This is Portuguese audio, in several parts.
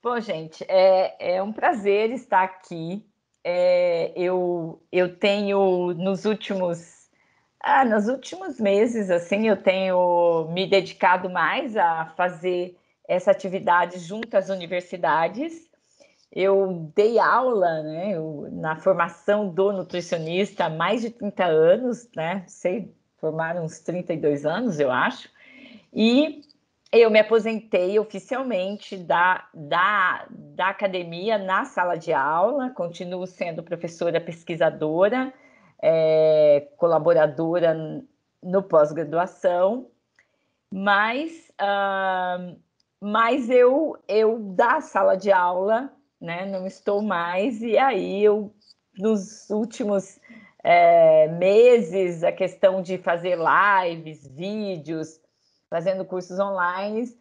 Bom, gente, é, é um prazer estar aqui. É, eu, eu tenho nos últimos ah, nos últimos meses assim eu tenho me dedicado mais a fazer essa atividade junto às universidades. Eu dei aula né, eu, na formação do nutricionista há mais de 30 anos, né? Sei, formar uns 32 anos, eu acho. E eu me aposentei oficialmente da, da, da academia na sala de aula, continuo sendo professora pesquisadora, é, colaboradora no pós-graduação, mas, uh, mas eu, eu da sala de aula né, não estou mais, e aí eu, nos últimos é, meses, a questão de fazer lives, vídeos, fazendo cursos online,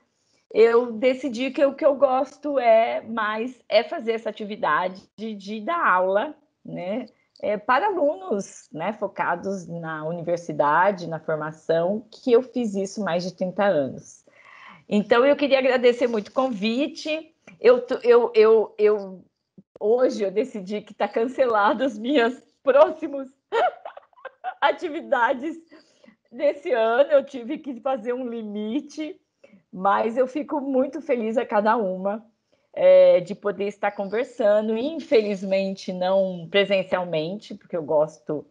eu decidi que o que eu gosto é mais é fazer essa atividade de, de dar aula, né? É, para alunos né, focados na universidade, na formação, que eu fiz isso mais de 30 anos. Então, eu queria agradecer muito o convite. Eu, eu, eu, eu, hoje eu decidi que está cancelado as minhas próximas atividades Nesse ano eu tive que fazer um limite, mas eu fico muito feliz a cada uma é, de poder estar conversando, infelizmente não presencialmente, porque eu gosto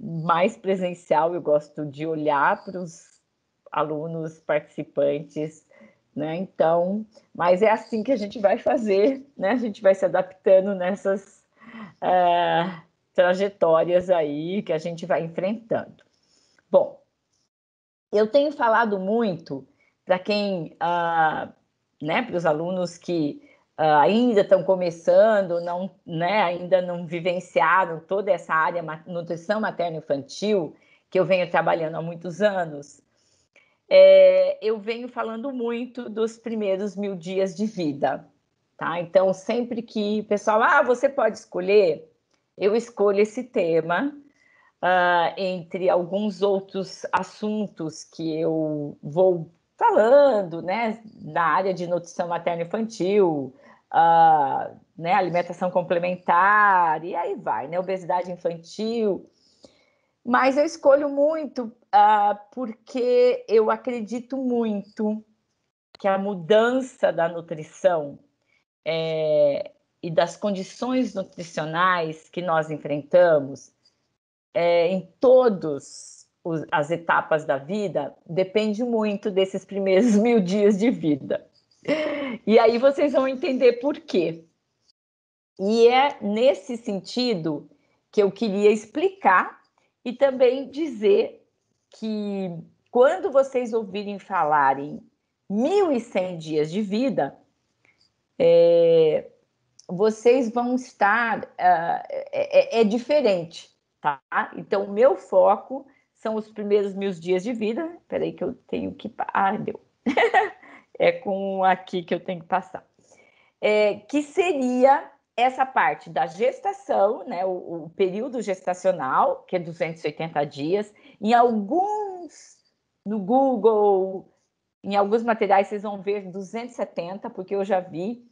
mais presencial, eu gosto de olhar para os alunos participantes, né? Então, mas é assim que a gente vai fazer, né? A gente vai se adaptando nessas eh, trajetórias aí que a gente vai enfrentando. Bom, eu tenho falado muito para quem, uh, né, para os alunos que uh, ainda estão começando, não, né, ainda não vivenciaram toda essa área nutrição materno-infantil que eu venho trabalhando há muitos anos. É, eu venho falando muito dos primeiros mil dias de vida, tá? Então, sempre que o pessoal, ah, você pode escolher, eu escolho esse tema, uh, entre alguns outros assuntos que eu vou falando, né, na área de nutrição materno-infantil, uh, ah, né, alimentação complementar, e aí vai, né, obesidade infantil. Mas eu escolho muito uh, porque eu acredito muito que a mudança da nutrição é, e das condições nutricionais que nós enfrentamos é, em todas as etapas da vida depende muito desses primeiros mil dias de vida. E aí vocês vão entender por quê. E é nesse sentido que eu queria explicar e também dizer que quando vocês ouvirem falarem 1.100 dias de vida, é, vocês vão estar. Uh, é, é, diferente, tá? Então, o meu foco são os primeiros mil dias de vida. Peraí que eu tenho que... Ah, deu. é com aqui que eu tenho que passar. É, que seria essa parte da gestação, né, o, o, período gestacional, que é 280 dias, em alguns, no Google, em alguns materiais vocês vão ver 270, porque eu já vi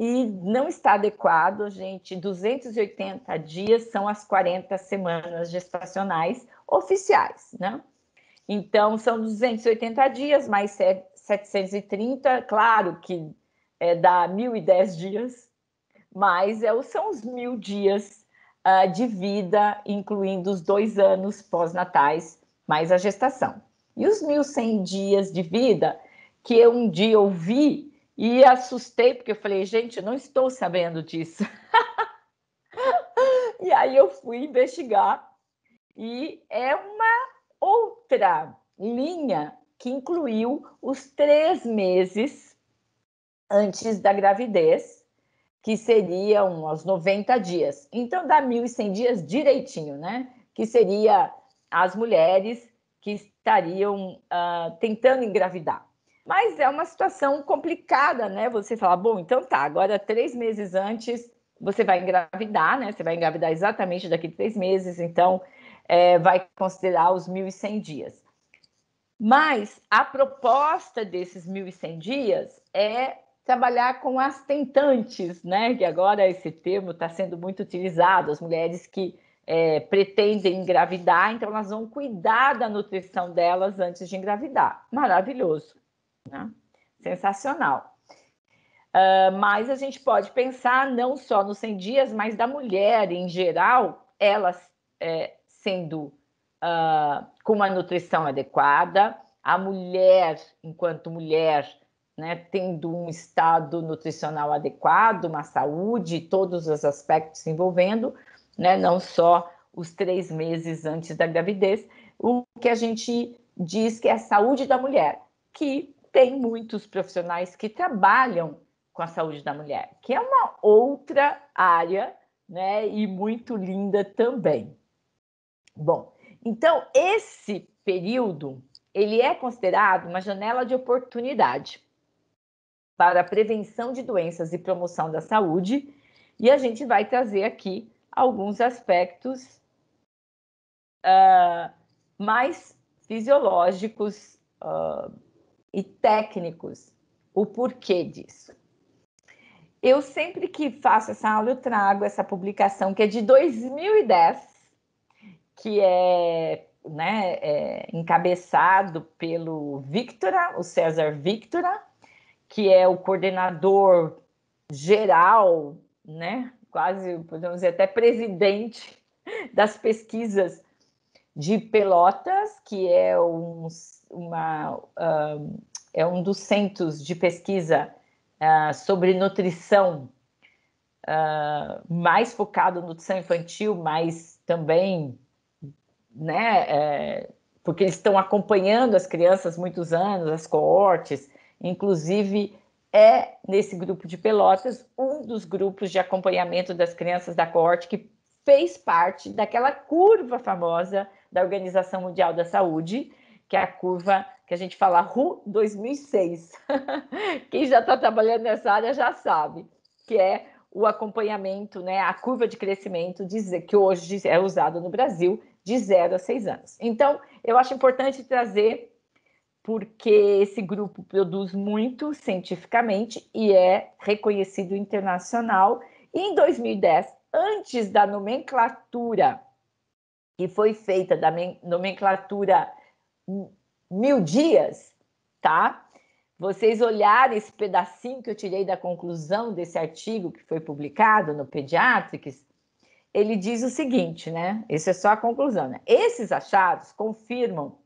e não está adequado, gente. 280 dias são as 40 semanas gestacionais oficiais, né? Então, são 280 dias mais 730, claro que é, dá 1.010 dias, mas é, são os mil dias uh, de vida, incluindo os dois anos pós-natais, mais a gestação. E os 1.100 dias de vida, que eu um dia ouvi e assustei, porque eu falei, gente, eu não estou sabendo disso. e aí eu fui investigar. E é uma outra linha que incluiu os três meses antes da gravidez, que seriam aos 90 dias. Então, dá 1.100 dias direitinho, né? Que seria as mulheres que estariam uh, tentando engravidar. Mas é uma situação complicada, né? Você falar, bom, então tá, agora três meses antes você vai engravidar, né? Você vai engravidar exatamente daqui a três meses, então é, vai considerar os 1.100 dias. Mas a proposta desses 1.100 dias é trabalhar com as tentantes, né? Que agora esse termo está sendo muito utilizado, as mulheres que é, pretendem engravidar, então elas vão cuidar da nutrição delas antes de engravidar. Maravilhoso. Né? Sensacional. Uh, mas a gente pode pensar não só nos 100 dias, mas da mulher em geral, ela é, sendo uh, com uma nutrição adequada, a mulher, enquanto mulher, né, tendo um estado nutricional adequado, uma saúde, todos os aspectos envolvendo, né, não só os três meses antes da gravidez, o que a gente diz que é a saúde da mulher, que tem muitos profissionais que trabalham com a saúde da mulher, que é uma outra área, né? E muito linda também. Bom, então esse período ele é considerado uma janela de oportunidade para a prevenção de doenças e promoção da saúde, e a gente vai trazer aqui alguns aspectos uh, mais fisiológicos, uh, e técnicos o porquê disso. Eu sempre que faço essa aula, eu trago essa publicação que é de 2010, que é, né, é encabeçado pelo Victora, o César Victora, que é o coordenador geral, né, quase, podemos dizer, até presidente das pesquisas de Pelotas, que é um uma, uh, é um dos centros de pesquisa uh, sobre nutrição, uh, mais focado em nutrição infantil, mas também, né, é, porque eles estão acompanhando as crianças muitos anos, as coortes, inclusive é nesse grupo de Pelotas um dos grupos de acompanhamento das crianças da coorte que fez parte daquela curva famosa da Organização Mundial da Saúde, que é a curva que a gente fala RU 2006. Quem já está trabalhando nessa área já sabe, que é o acompanhamento, né, a curva de crescimento de, que hoje é usada no Brasil de 0 a 6 anos. Então, eu acho importante trazer, porque esse grupo produz muito cientificamente e é reconhecido internacional. E em 2010, antes da nomenclatura que foi feita, da nomenclatura mil dias, tá? Vocês olharem esse pedacinho que eu tirei da conclusão desse artigo que foi publicado no Pediatrics, ele diz o seguinte, né? Isso é só a conclusão. Né? Esses achados confirmam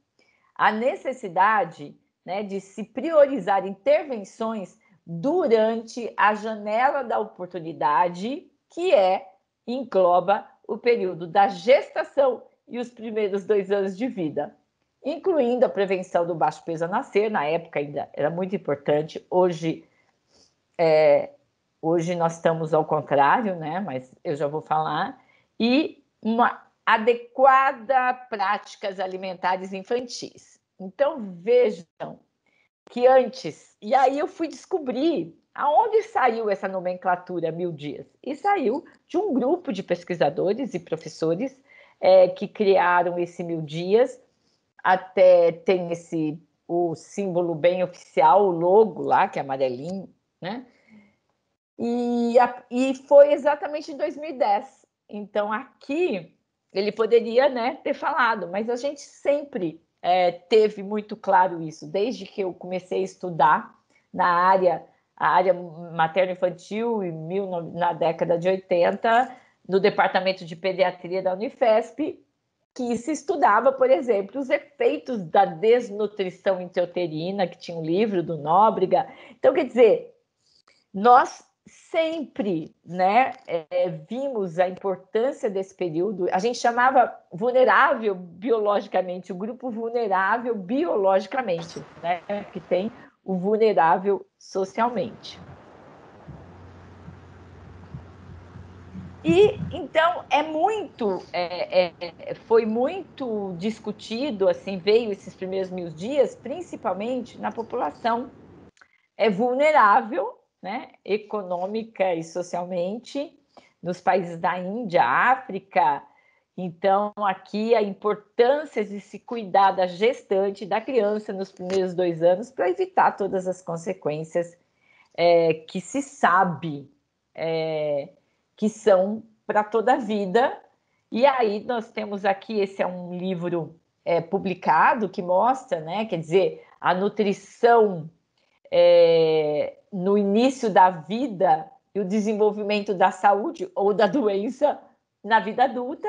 a necessidade né, de se priorizar intervenções durante a janela da oportunidade, que é engloba o período da gestação e os primeiros dois anos de vida incluindo a prevenção do baixo peso a nascer, na época ainda era muito importante, hoje é, hoje nós estamos ao contrário, né? Mas eu já vou falar, e uma adequada práticas alimentares infantis. Então vejam que antes, e aí eu fui descobrir aonde saiu essa nomenclatura mil dias? E saiu de um grupo de pesquisadores e professores é, que criaram esse mil dias até tem esse o símbolo bem oficial, o logo lá, que é amarelinho, né? E, a, e foi exatamente em 2010. Então, aqui ele poderia né, ter falado, mas a gente sempre é, teve muito claro isso, desde que eu comecei a estudar na área, a área materno-infantil, na década de 80, no departamento de pediatria da Unifesp, que se estudava, por exemplo, os efeitos da desnutrição intrauterina, que tinha um livro do Nóbrega. Então, quer dizer, nós sempre né, é, vimos a importância desse período. A gente chamava vulnerável biologicamente, o grupo vulnerável biologicamente, né, que tem o vulnerável socialmente. E então é muito, é, é, foi muito discutido, assim veio esses primeiros mil dias, principalmente na população é vulnerável, né, econômica e socialmente, nos países da Índia, África. Então aqui a importância de se cuidar da gestante, da criança nos primeiros dois anos para evitar todas as consequências é, que se sabe. É, que são para toda a vida. E aí nós temos aqui, esse é um livro é, publicado que mostra, né, quer dizer, a nutrição é, no início da vida e o desenvolvimento da saúde ou da doença na vida adulta.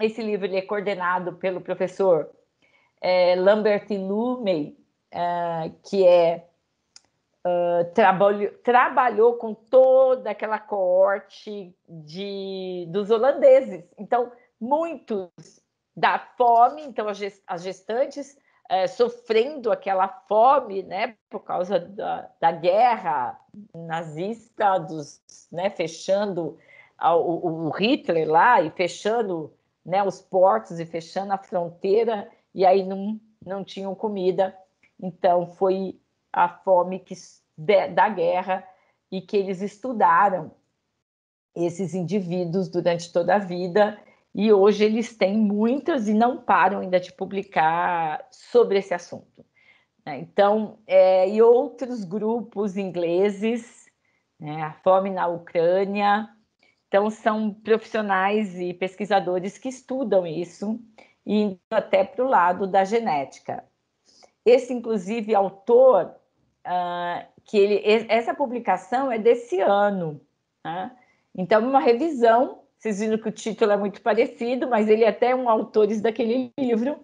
Esse livro ele é coordenado pelo professor é, Lambert Lume, é, que é uh, trabalho, trabalhou com toda aquela coorte de, dos holandeses. Então, muitos da fome, então as, gest, as gestantes uh, sofrendo aquela fome, né, por causa da, da guerra nazista, dos, né, fechando o, o Hitler lá e fechando né, os portos e fechando a fronteira, e aí não, não tinham comida. Então, foi a fome que, de, da guerra e que eles estudaram esses indivíduos durante toda a vida e hoje eles têm muitas e não param ainda de publicar sobre esse assunto. Né? Então, é, e outros grupos ingleses, né, a fome na Ucrânia, então são profissionais e pesquisadores que estudam isso, indo até para o lado da genética. Esse, inclusive, autor ah, que ele, essa publicação é desse ano. Né? Então, uma revisão, vocês viram que o título é muito parecido, mas ele é até um autores daquele livro,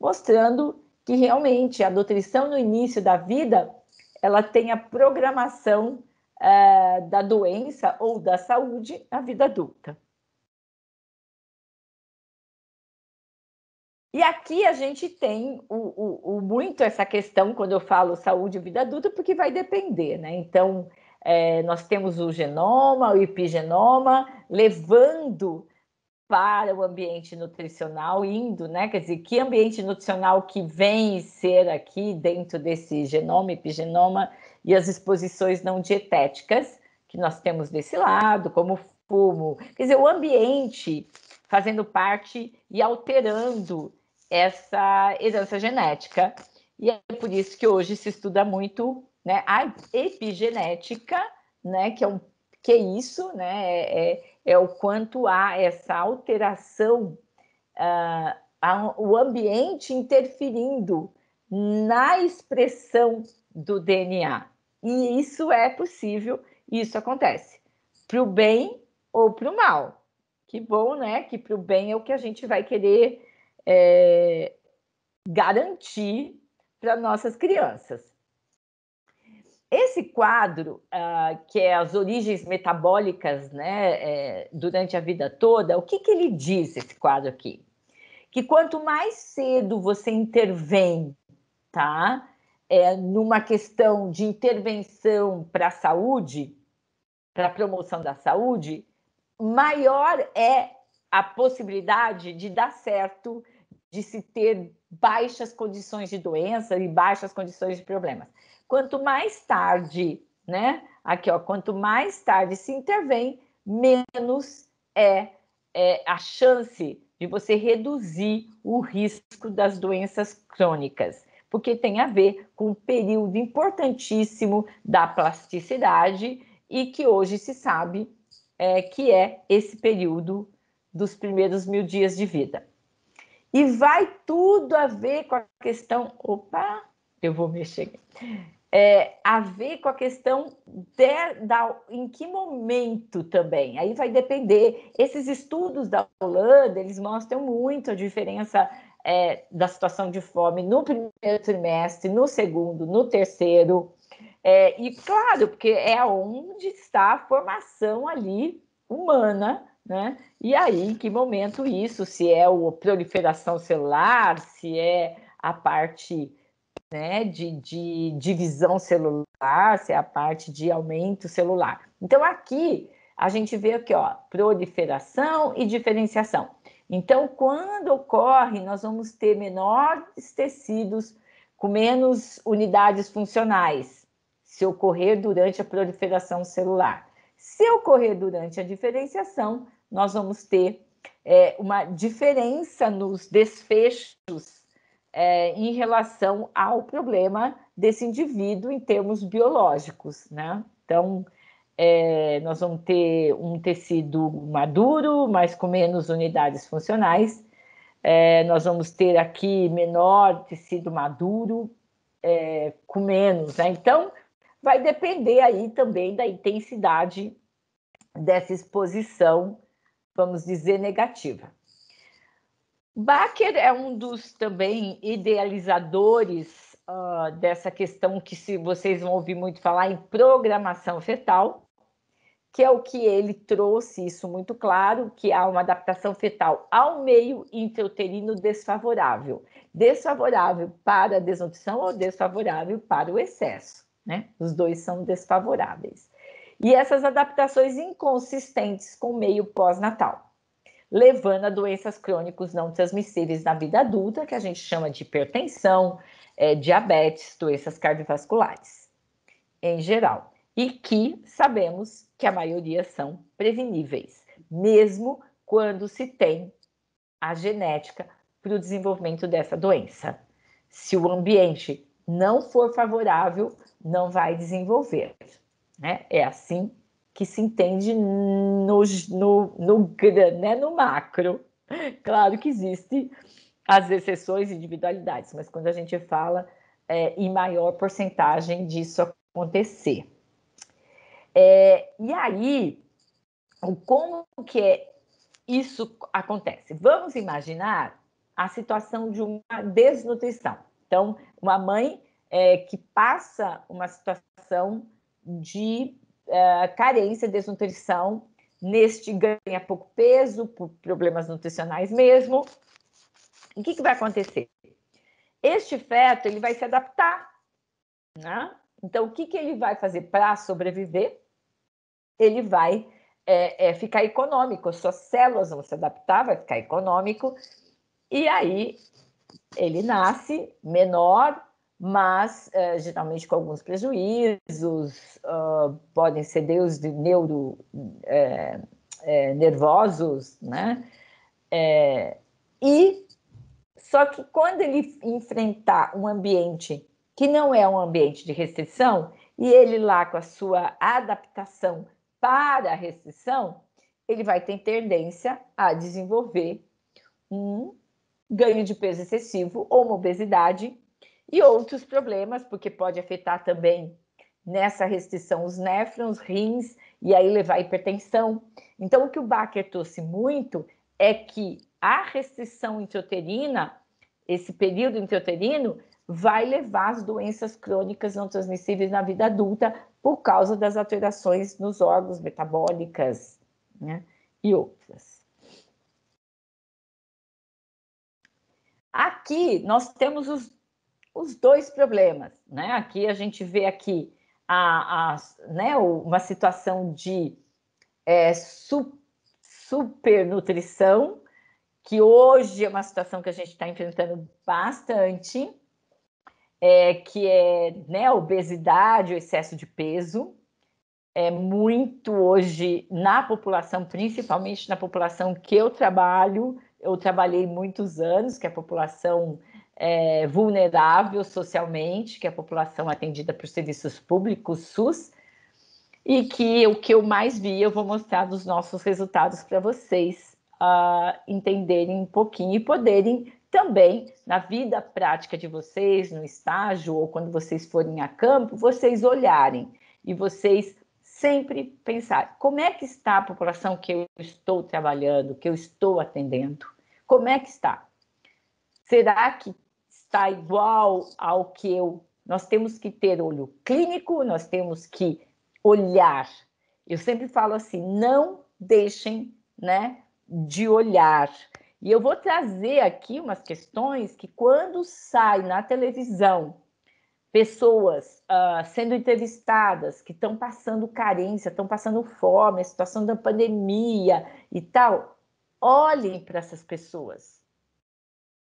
mostrando que realmente a nutrição no início da vida ela tem a programação uh, da doença ou da saúde na vida adulta. E aqui a gente tem o, o, o muito essa questão quando eu falo saúde e vida adulta, porque vai depender, né? Então, é, nós temos o genoma, o epigenoma, levando para o ambiente nutricional, indo, né? Quer dizer, que ambiente nutricional que vem ser aqui dentro desse genoma, epigenoma e as exposições não dietéticas que nós temos desse lado, como fumo. Quer dizer, o ambiente fazendo parte e alterando essa herança genética. E é por isso que hoje se estuda muito né, a epigenética, né, que é um que é isso, né, é, é, é o quanto há essa alteração, uh, ah, a, o ambiente interferindo na expressão do DNA. E isso é possível, isso acontece, para o bem ou para o mal. Que bom, né? Que para o bem é o que a gente vai querer é, garantir para nossas crianças. Esse quadro, ah, que é as origens metabólicas né, é, durante a vida toda, o que, que ele diz, esse quadro aqui? Que quanto mais cedo você intervém, tá? É, numa questão de intervenção para a saúde, para a promoção da saúde, maior é a possibilidade de dar certo, de se ter baixas condições de doença e baixas condições de problemas. Quanto mais tarde, né? Aqui, ó, quanto mais tarde se intervém, menos é, é a chance de você reduzir o risco das doenças crônicas, porque tem a ver com um período importantíssimo da plasticidade e que hoje se sabe é, que é esse período dos primeiros mil dias de vida. E vai tudo a ver com a questão. Opa, eu vou mexer. É, a ver com a questão de, da, em que momento também. Aí vai depender. Esses estudos da Holanda, eles mostram muito a diferença é, da situação de fome no primeiro trimestre, no segundo, no terceiro. É, e claro, porque é onde está a formação ali humana né? E aí, em que momento isso, se é a proliferação celular, se é a parte né, de, de divisão celular, se é a parte de aumento celular. Então, aqui a gente vê aqui, ó, proliferação e diferenciação. Então, quando ocorre, nós vamos ter menores tecidos com menos unidades funcionais, se ocorrer durante a proliferação celular. Se ocorrer durante a diferenciação, nós vamos ter é, uma diferença nos desfechos é, em relação ao problema desse indivíduo em termos biológicos, né? Então, é, nós vamos ter um tecido maduro, mas com menos unidades funcionais. É, nós vamos ter aqui menor tecido maduro, é, com menos. Né? Então, vai depender aí também da intensidade dessa exposição vamos dizer, negativa. Bacher é um dos também idealizadores uh, dessa questão que se vocês vão ouvir muito falar em programação fetal, que é o que ele trouxe isso muito claro, que há uma adaptação fetal ao meio intrauterino desfavorável, desfavorável para a desnutrição ou desfavorável para o excesso, né? Os dois são desfavoráveis e essas adaptações inconsistentes com o meio pós-natal, levando a doenças crônicas não transmissíveis na vida adulta, que a gente chama de hipertensão, é, diabetes, doenças cardiovasculares, em geral, e que sabemos que a maioria são preveníveis, mesmo quando se tem a genética para o desenvolvimento dessa doença. Se o ambiente não for favorável, não vai desenvolver. Né? É assim que se entende no, no, no, né? no macro. Claro que existe as exceções e individualidades, mas quando a gente fala é, em maior porcentagem disso acontecer. É, e aí, como que é, isso acontece? Vamos imaginar a situação de uma desnutrição. Então, uma mãe é, que passa uma situação de uh, carência, desnutrição, neste ganha pouco peso, por problemas nutricionais mesmo. o que, que vai acontecer? Este feto ele vai se adaptar, né? Então, o que, que ele vai fazer para sobreviver? Ele vai é, é, ficar econômico, suas células vão se adaptar, vai ficar econômico, e aí ele nasce menor, mas eh, geralmente com alguns prejuízos, uh, podem ser deus de neuro eh, eh, nervosos, né? e só que quando ele enfrentar um ambiente que não é um ambiente de restrição e ele lá com a sua adaptação para a restrição, ele vai ter tendência a desenvolver um ganho de peso excessivo ou uma obesidade e outros problemas, porque pode afetar também nessa restrição os néfrons, rins e aí levar à hipertensão. Então, o que o Baker trouxe muito é que a restrição intrauterina, esse período intrauterino, vai levar às doenças crônicas não transmissíveis na vida adulta por causa das alterações nos órgãos metabólicas né, e outras. Aqui nós temos os os dois problemas, né? Aqui a gente vê aqui a, a né, uma situação de é, su, supernutrição, que hoje é uma situação que a gente está enfrentando bastante, é, que é né, obesidade, o excesso de peso, é muito hoje na população, principalmente na população que eu trabalho, eu trabalhei muitos anos, que é a população é, vulnerável socialmente, que é a população é atendida por serviços públicos, SUS, e que o que eu mais vi eu vou mostrar dos nossos resultados para vocês uh, entenderem um pouquinho e poderem também, na vida prática de vocês, no estágio ou quando vocês forem a campo, vocês olharem e vocês sempre pensar como é que está a população que eu estou trabalhando, que eu estou atendendo, como é que está? Será que está igual ao que eu. Nós temos que ter olho clínico, nós temos que olhar. Eu sempre falo assim, não deixem, né, de olhar. E eu vou trazer aqui umas questões que quando sai na televisão pessoas uh, sendo entrevistadas que estão passando carência, estão passando fome, a situação da pandemia e tal, olhem para essas pessoas.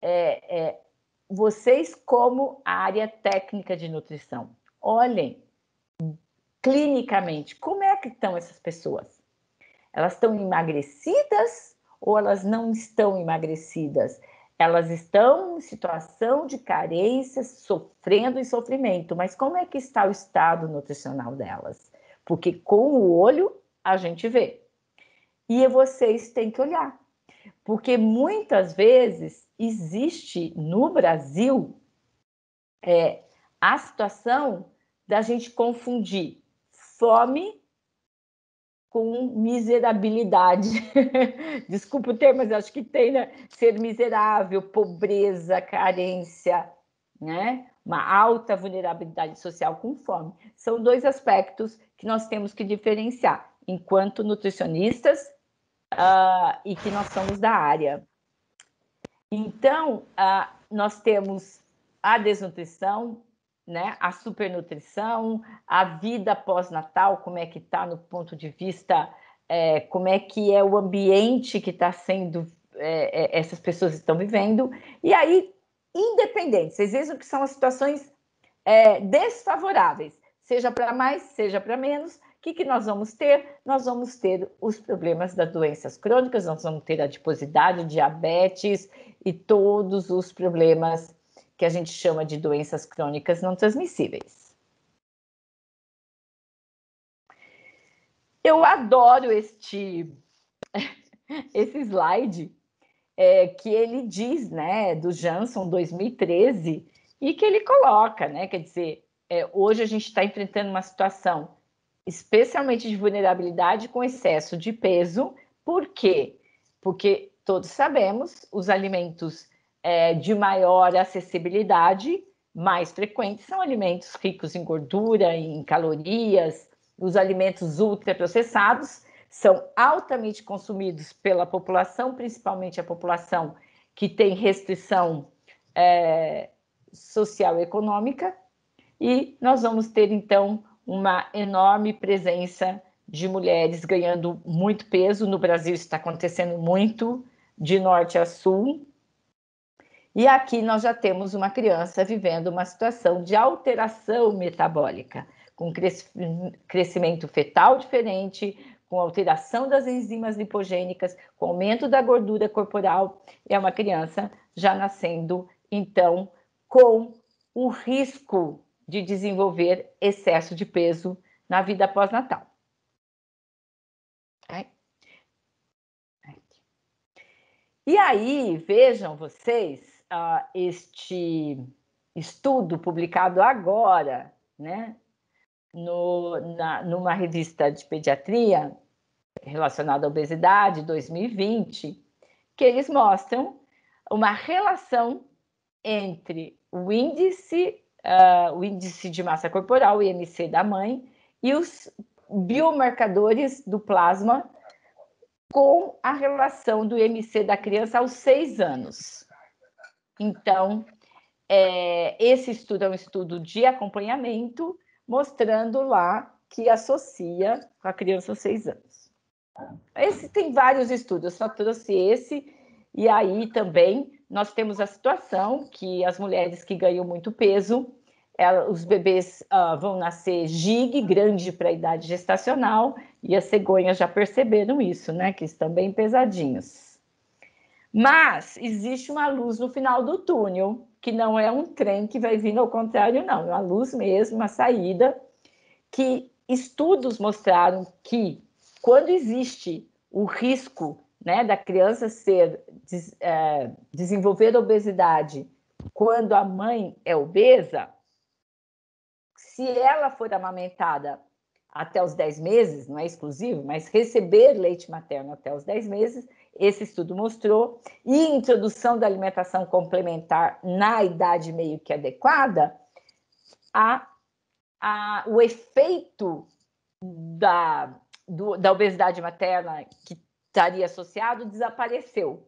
É, é, vocês como área técnica de nutrição. Olhem clinicamente como é que estão essas pessoas. Elas estão emagrecidas ou elas não estão emagrecidas? Elas estão em situação de carência, sofrendo e sofrimento, mas como é que está o estado nutricional delas? Porque com o olho a gente vê. E vocês têm que olhar porque muitas vezes existe no Brasil é, a situação da gente confundir fome com miserabilidade. Desculpa o termo, mas acho que tem, né? Ser miserável, pobreza, carência, né? Uma alta vulnerabilidade social com fome. São dois aspectos que nós temos que diferenciar enquanto nutricionistas uh, e que nós somos da área. Então, uh, nós temos a desnutrição, né, a supernutrição, a vida pós-natal, como é que está no ponto de vista, é, como é que é o ambiente que está sendo, é, é, essas pessoas estão vivendo. E aí, independente, vocês vejam que são as situações é, desfavoráveis, seja para mais, seja para menos, que, que nós vamos ter? Nós vamos ter os problemas das doenças crônicas, nós vamos ter a adiposidade, diabetes e todos os problemas que a gente chama de doenças crônicas não transmissíveis. Eu adoro este esse slide é, que ele diz, né, do Janssen 2013 e que ele coloca, né, quer dizer, é, hoje a gente está enfrentando uma situação especialmente de vulnerabilidade com excesso de peso. Por quê? Porque todos sabemos, os alimentos é, de maior acessibilidade, mais frequentes, são alimentos ricos em gordura, em calorias, os alimentos ultraprocessados são altamente consumidos pela população, principalmente a população que tem restrição é, social e econômica, e nós vamos ter então uma enorme presença de mulheres ganhando muito peso. No Brasil está acontecendo muito, de norte a sul. E aqui nós já temos uma criança vivendo uma situação de alteração metabólica, com crescimento fetal diferente, com alteração das enzimas lipogênicas, com aumento da gordura corporal. É uma criança já nascendo, então, com o risco de desenvolver excesso de peso na vida pós-natal. E aí, vejam vocês uh, este estudo publicado agora, né, no, na, numa revista de pediatria relacionada à obesidade, 2020, que eles mostram uma relação entre o índice uh, o índice de massa corporal, o IMC da mãe, e os biomarcadores do plasma com a relação do IMC da criança aos seis anos. Então, é, esse estudo é um estudo de acompanhamento, mostrando lá que associa com a criança aos seis anos. Esse tem vários estudos, eu só trouxe esse, e aí também nós temos a situação que as mulheres que ganham muito peso, ela, eh, os bebês uh, vão nascer gig, grande para a idade gestacional, e as cegonhas já perceberam isso, né? Que estão bem pesadinhos. Mas existe uma luz no final do túnel, que não é um trem que vai vir ao contrário, não, é uma luz mesmo, uma saída, que estudos mostraram que quando existe o risco né, da criança ser des, é, desenvolver obesidade quando a mãe é obesa, se ela for amamentada até os 10 meses, não é exclusivo, mas receber leite materno até os 10 meses, esse estudo mostrou, e introdução da alimentação complementar na idade meio que adequada, a, a, o efeito da, do, da obesidade materna que estaria associado desapareceu.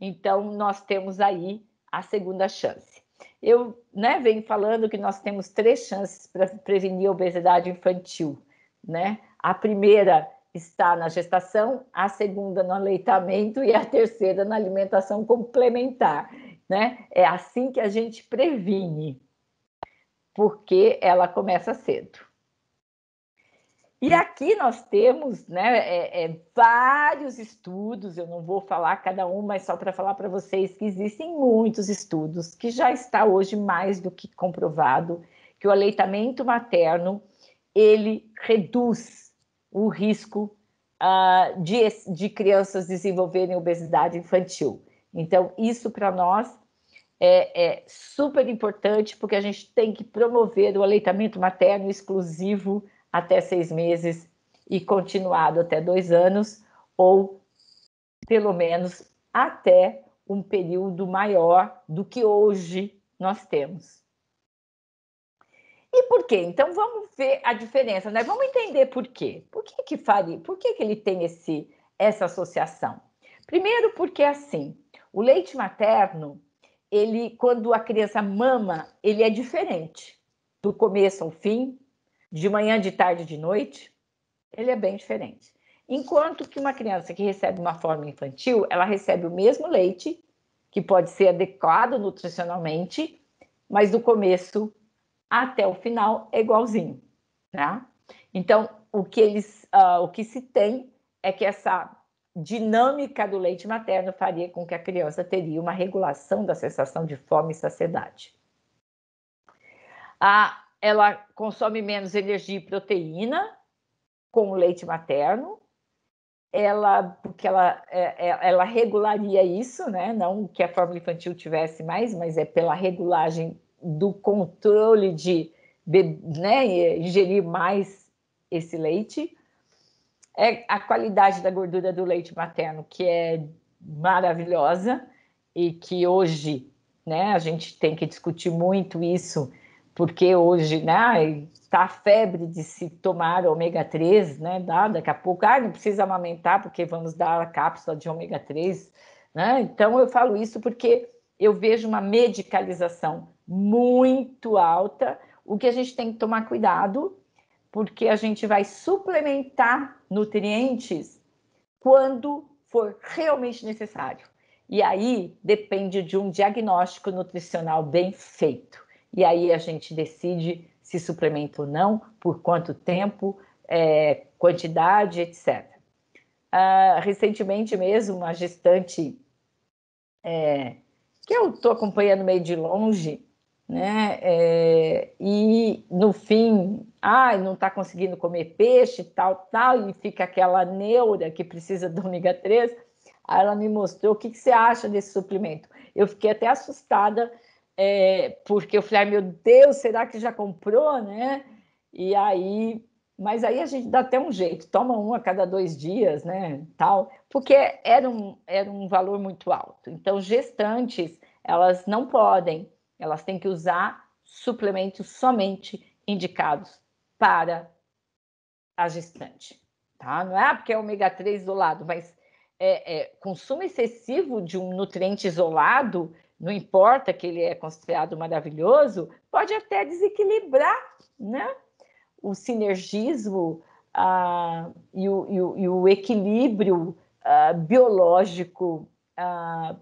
Então, nós temos aí a segunda chance. Eu né, venho falando que nós temos três chances para prevenir a obesidade infantil. Né? A primeira está na gestação, a segunda no aleitamento e a terceira na alimentação complementar. Né? É assim que a gente previne, porque ela começa cedo. E aqui nós temos né, é, é, vários estudos, eu não vou falar cada um, mas só para falar para vocês que existem muitos estudos que já está hoje mais do que comprovado que o aleitamento materno ele reduz o risco uh, de, de crianças desenvolverem obesidade infantil. Então, isso para nós é, é, super importante, porque a gente tem que promover o aleitamento materno exclusivo até seis meses e continuado até dois anos, ou pelo menos até um período maior do que hoje nós temos. E por quê? Então vamos ver a diferença, né? Vamos entender por quê. Por que que faria? Por que que ele tem esse essa associação? Primeiro porque assim, o leite materno, ele quando a criança mama, ele é diferente do começo ao fim de manhã, de tarde, de noite, ele é bem diferente. Enquanto que uma criança que recebe uma forma infantil, ela recebe o mesmo leite, que pode ser adequado nutricionalmente, mas do começo até o final é igualzinho, né? Então, o que eles, uh, o que se tem é que essa dinâmica do leite materno faria com que a criança teria uma regulação da sensação de fome e saciedade. A ela consome menos energia e proteína com o leite materno. Ela, porque ela, é, é, ela regularia isso, né? Não que a fórmula infantil tivesse mais, mas é pela regulagem do controle de, de né, ingerir mais esse leite. É a qualidade da gordura do leite materno, que é maravilhosa e que hoje né, a gente tem que discutir muito isso porque hoje, né, tá a febre de se tomar ômega 3, né, daqui a pouco, ah, não precisa amamentar porque vamos dar a cápsula de ômega 3, né? Então eu falo isso porque eu vejo uma medicalização muito alta, o que a gente tem que tomar cuidado, porque a gente vai suplementar nutrientes quando for realmente necessário. E aí depende de um diagnóstico nutricional bem feito e aí a gente decide se suplementa ou não, por quanto tempo, é, quantidade, etc. Ah, recentemente mesmo, uma gestante é, que eu estou acompanhando meio de longe, né? É, e no fim, ai, ah, não está conseguindo comer peixe, tal, tal, e fica aquela neura que precisa do ômega 3. Aí ela me mostrou o que, que você acha desse suplemento. Eu fiquei até assustada é, porque eu falei, ah, meu Deus, será que já comprou, né? E aí, mas aí a gente dá até um jeito, toma um a cada dois dias, né? Tal, porque era um, era um valor muito alto. Então, gestantes, elas não podem, elas têm que usar suplementos somente indicados para a gestante, tá? Não é ah, porque é ômega 3 isolado, mas é, é, consumo excessivo de um nutriente isolado não importa que ele é considerado maravilhoso, pode até desequilibrar né? o sinergismo ah, e, o, e, o, e, o, equilíbrio ah, biológico ah,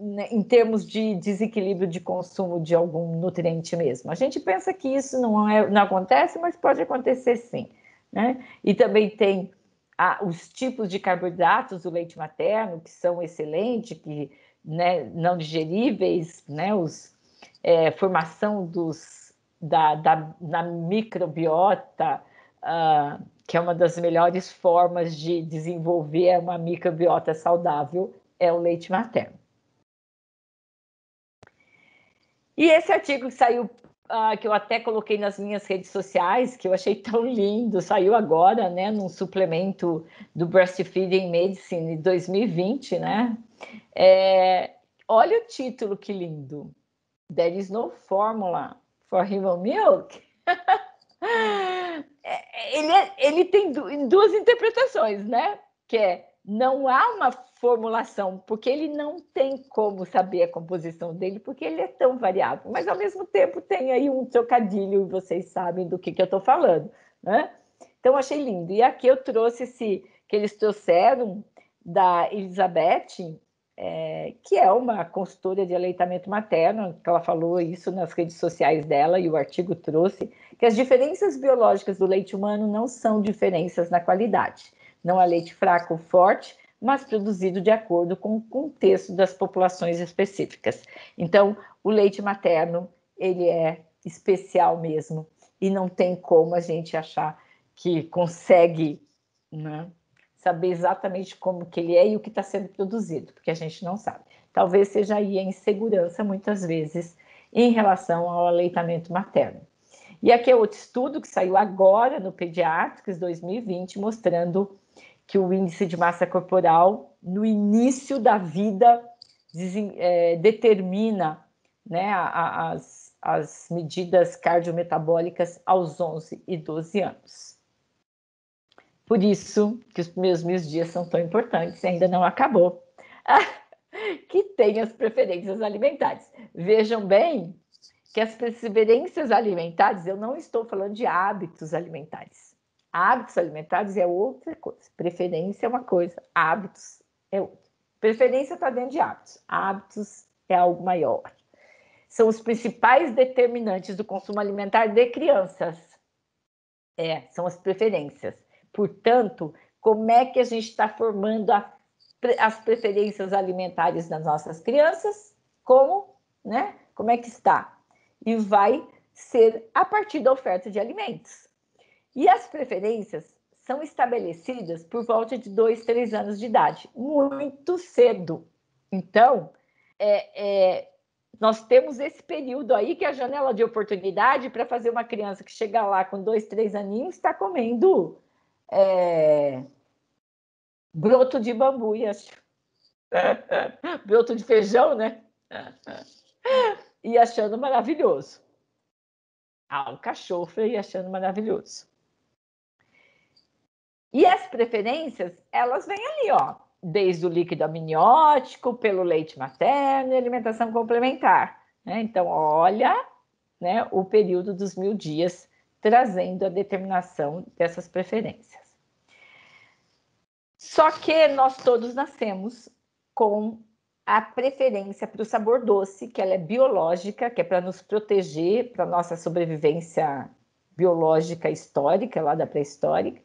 né, em termos de desequilíbrio de consumo de algum nutriente mesmo. A gente pensa que isso não, é, não acontece, mas pode acontecer sim. Né? E também tem ah, os tipos de carboidratos do leite materno, que são excelentes, que né, não digeríveis, né, os, é, formação dos, da, da, na microbiota, uh, que é uma das melhores formas de desenvolver uma microbiota saudável, é o leite materno. E esse artigo que saiu, uh, que eu até coloquei nas minhas redes sociais, que eu achei tão lindo, saiu agora, né, num suplemento do Breastfeeding Medicine 2020, né, é, olha o título, que lindo. There is no formula for human milk. É, ele, é, ele tem duas interpretações, né? Que é não há uma formulação, porque ele não tem como saber a composição dele, porque ele é tão variável. Mas, ao mesmo tempo, tem aí um trocadilho, e vocês sabem do que, que eu estou falando. Né? Então, achei lindo. E aqui eu trouxe esse que eles trouxeram da Elizabeth, é, que é uma consultora de aleitamento materno, que ela falou isso nas redes sociais dela e o artigo trouxe, que as diferenças biológicas do leite humano não são diferenças na qualidade. Não há leite fraco ou forte, mas produzido de acordo com o contexto das populações específicas. Então, o leite materno, ele é especial mesmo, e não tem como a gente achar que consegue né, saber exatamente como que ele é e o que está sendo produzido, porque a gente não sabe. Talvez seja aí a insegurança, muitas vezes, em relação ao aleitamento materno. E aqui é outro estudo que saiu agora no Pediatrics 2020, mostrando que o índice de massa corporal no início da vida é, determina né, as, as medidas cardiometabólicas aos 11 e 12 anos. Por isso que os meus, meus dias são tão importantes e ainda não acabou. que tem as preferências alimentares. Vejam bem que as preferências alimentares, eu não estou falando de hábitos alimentares. Hábitos alimentares é outra coisa. Preferência é uma coisa, hábitos é outra. Preferência está dentro de hábitos. Hábitos é algo maior. São os principais determinantes do consumo alimentar de crianças. É, são as preferências. Portanto, como é que a gente está formando a, as preferências alimentares das nossas crianças? Como, né? Como é que está? E vai ser a partir da oferta de alimentos. E as preferências são estabelecidas por volta de dois, três anos de idade, muito cedo. Então, é, é, nós temos esse período aí que é a janela de oportunidade para fazer uma criança que chega lá com dois, três aninhos está comendo é, broto de bambu, acho. broto de feijão, né? e achando maravilhoso. Ao ah, cachorro e achando maravilhoso. E as preferências, elas vêm ali, ó, desde o líquido amniótico, pelo leite materno e alimentação complementar. Né? Então, olha né, o período dos mil dias trazendo a determinação dessas preferências. Só que nós todos nascemos com a preferência para o sabor doce, que ela é biológica, que é para nos proteger, para nossa sobrevivência biológica histórica, lá da pré-histórica.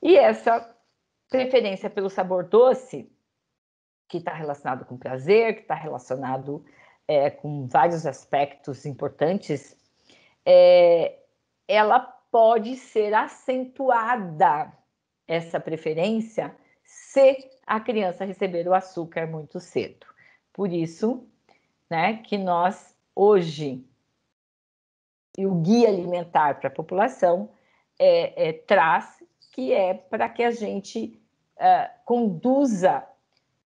E essa preferência pelo sabor doce, que está relacionado com prazer, que está relacionado é, com vários aspectos importantes, é, ela pode ser acentuada, essa preferência, se a criança receber o açúcar muito cedo. Por isso, né, que nós hoje e o guia alimentar para a população é, é, traz que é para que a gente é, conduza,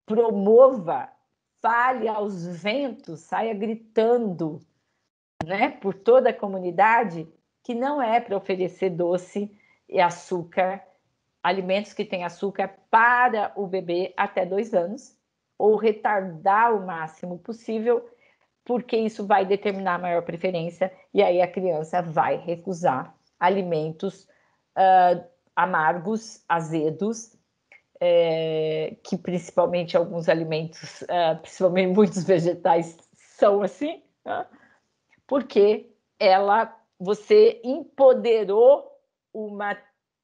promova, fale aos ventos, saia gritando, né, por toda a comunidade que não é para oferecer doce e açúcar, alimentos que têm açúcar para o bebê até dois anos, ou retardar o máximo possível, porque isso vai determinar maior preferência, e aí a criança vai recusar alimentos uh, amargos, azedos, é, que principalmente alguns alimentos, ah, principalmente muitos vegetais, são assim, né? porque ela você empoderou uma,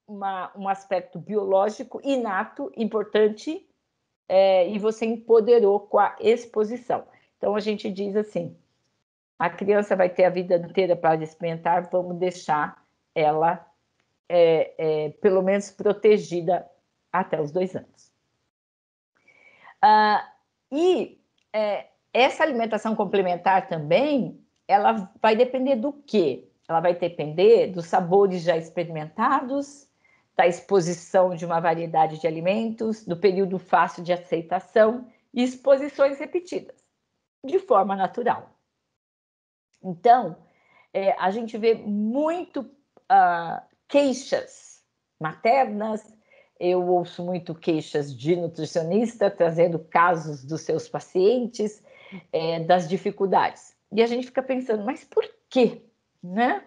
uma, um aspecto biológico inato, importante, é, e você empoderou com a exposição. Então, a gente diz assim: a criança vai ter a vida inteira para experimentar, vamos deixar ela, é, é, pelo menos, protegida até os dois anos. Ah, e é, essa alimentação complementar também, ela vai depender do quê? Ela vai depender dos sabores já experimentados, da exposição de uma variedade de alimentos, do período fácil de aceitação e exposições repetidas, de forma natural. Então, é, a gente vê muito uh, queixas maternas, eu ouço muito queixas de nutricionista trazendo casos dos seus pacientes, é, das dificuldades. E a gente fica pensando, mas por quê? né?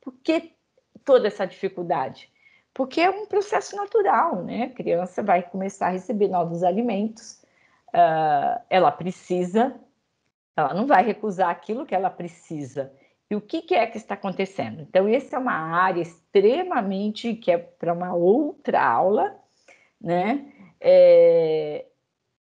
Por que toda essa dificuldade? Porque é um processo natural, né? A criança vai começar a receber novos alimentos, uh, ela precisa, ela não vai recusar aquilo que ela precisa. E o que, que é que está acontecendo? Então, essa é uma área extremamente que é para uma outra aula, né? É,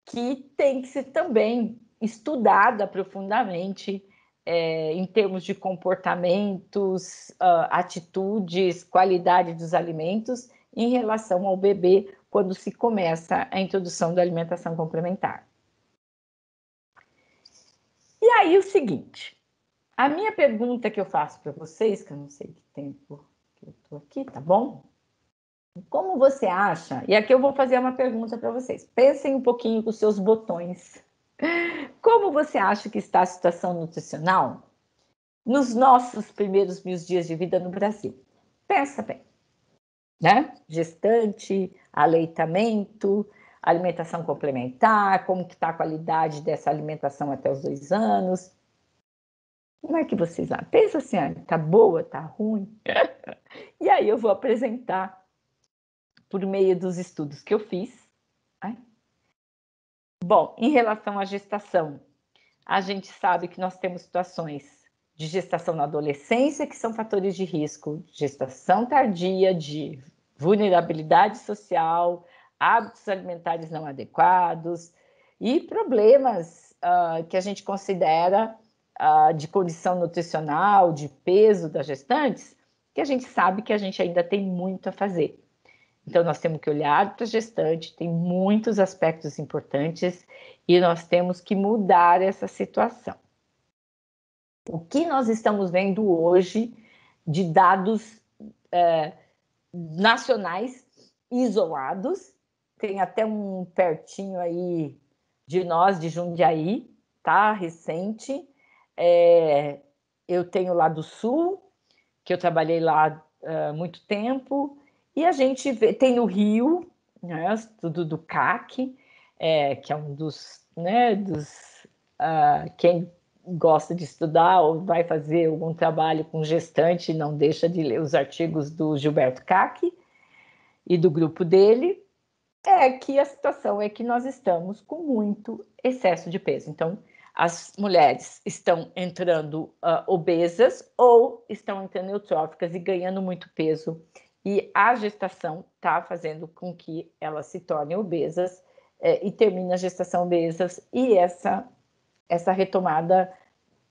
que tem que ser também estudada profundamente é, em termos de comportamentos, uh, atitudes, qualidade dos alimentos em relação ao bebê quando se começa a introdução da alimentação complementar. E aí o seguinte, a minha pergunta que eu faço para vocês, que eu não sei que tempo que eu estou aqui, tá bom? Como você acha? E aqui eu vou fazer uma pergunta para vocês. Pensem um pouquinho com seus botões como você acha que está a situação nutricional nos nossos primeiros mil dias de vida no Brasil? Pensa bem, né? Gestante, aleitamento, alimentação complementar, como que está a qualidade dessa alimentação até os dois anos. Como é que vocês lá? Pensa assim, ah, tá boa, tá ruim? e aí eu vou apresentar por meio dos estudos que eu fiz. Né? Bom, em relação à gestação, a gente sabe que nós temos situações de gestação na adolescência que são fatores de risco, gestação tardia, de vulnerabilidade social, hábitos alimentares não adequados e problemas uh, que a gente considera uh, de condição nutricional, de peso das gestantes, que a gente sabe que a gente ainda tem muito a fazer. Então, nós temos que olhar para a gestante, tem muitos aspectos importantes e nós temos que mudar essa situação. O que nós estamos vendo hoje de dados é, nacionais isolados, tem até um pertinho aí de nós, de Jundiaí, tá? Recente. É, eu tenho lá do Sul, que eu trabalhei lá há uh, muito tempo e a gente vê, tem o Rio, né, do, do CAC, é, que é um dos, né, dos uh, quem gosta de estudar ou vai fazer algum trabalho com gestante, não deixa de ler os artigos do Gilberto CAC e do grupo dele, é que a situação é que nós estamos com muito excesso de peso. Então, as mulheres estão entrando uh, obesas ou estão entrando eutróficas e ganhando muito peso e a gestação está fazendo com que elas se tornem obesas é, e termina a gestação obesas e essa essa retomada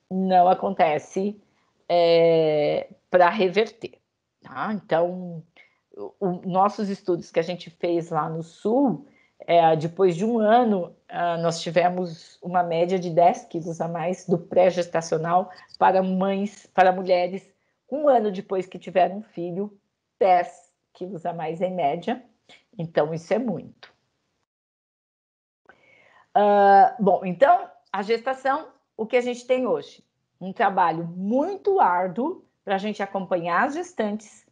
não acontece é, para reverter. Tá? Então, o, o, nossos estudos que a gente fez lá no Sul, é, depois de um ano, ah, nós tivemos uma média de 10 quilos a mais do pré-gestacional para mães, para mulheres, um ano depois que tiveram um filho, 10 quilos a mais em média. Então, isso é muito. Uh, bom, então, a gestação, o que a gente tem hoje? Um trabalho muito árduo para a gente acompanhar as gestantes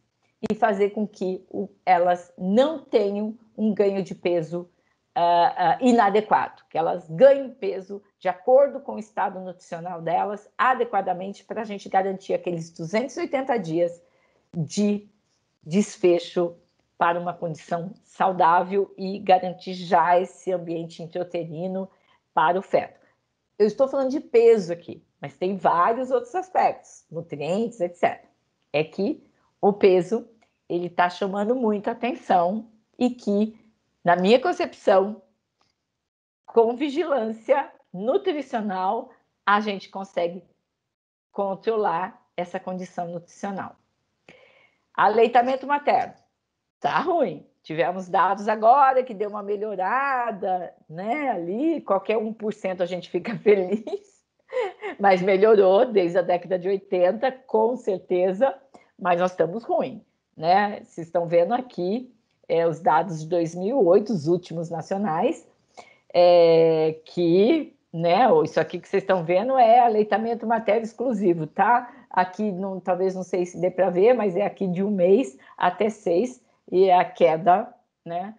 e fazer com que o, elas não tenham um ganho de peso uh, uh, inadequado, que elas ganhem peso de acordo com o estado nutricional delas, adequadamente, para a gente garantir aqueles 280 dias de desfecho para uma condição saudável e garantir já esse ambiente intrauterino para o feto. Eu estou falando de peso aqui, mas tem vários outros aspectos, nutrientes, etc. É que o peso ele está chamando muita atenção e que, na minha concepção, com vigilância nutricional, a gente consegue controlar essa condição nutricional. Aleitamento materno. Tá ruim. Tivemos dados agora que deu uma melhorada, né? Ali, qualquer 1% a gente fica feliz, mas melhorou desde a década de 80, com certeza, mas nós estamos ruim, né? Vocês estão vendo aqui é, os dados de 2008, os últimos nacionais, é, que, né, isso aqui que vocês estão vendo é aleitamento materno exclusivo, tá? aqui não, talvez não sei se dê para ver, mas é aqui de um mês até seis, e é a queda, né?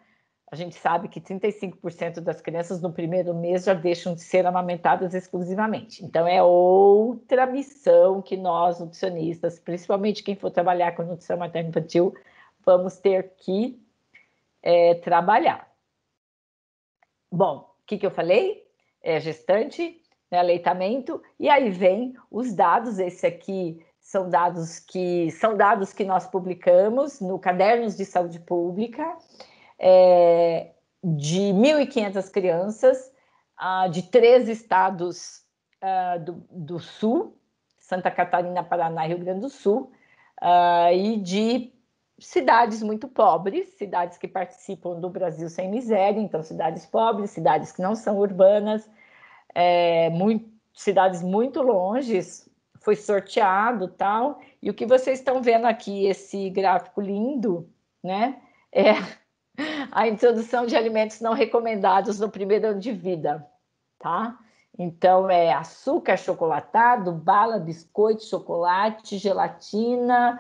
A gente sabe que 35% das crianças no primeiro mês já deixam de ser amamentadas exclusivamente. Então, é outra missão que nós, nutricionistas, principalmente quem for trabalhar com nutrição materna infantil, vamos ter que é, trabalhar. Bom, o que, que eu falei? É gestante, né, aleitamento, e aí vem os dados, esse aqui são dados que são dados que nós publicamos no Cadernos de Saúde Pública é, de 1.500 crianças ah, de três estados ah, do, do, Sul, Santa Catarina, Paraná e Rio Grande do Sul, ah, e de cidades muito pobres, cidades que participam do Brasil Sem Miséria, então cidades pobres, cidades que não são urbanas, é, muito, cidades muito longes, foi sorteado tal. E o que vocês estão vendo aqui, esse gráfico lindo, né? É a introdução de alimentos não recomendados no primeiro ano de vida, tá? Então, é açúcar chocolatado, bala, biscoito, chocolate, gelatina,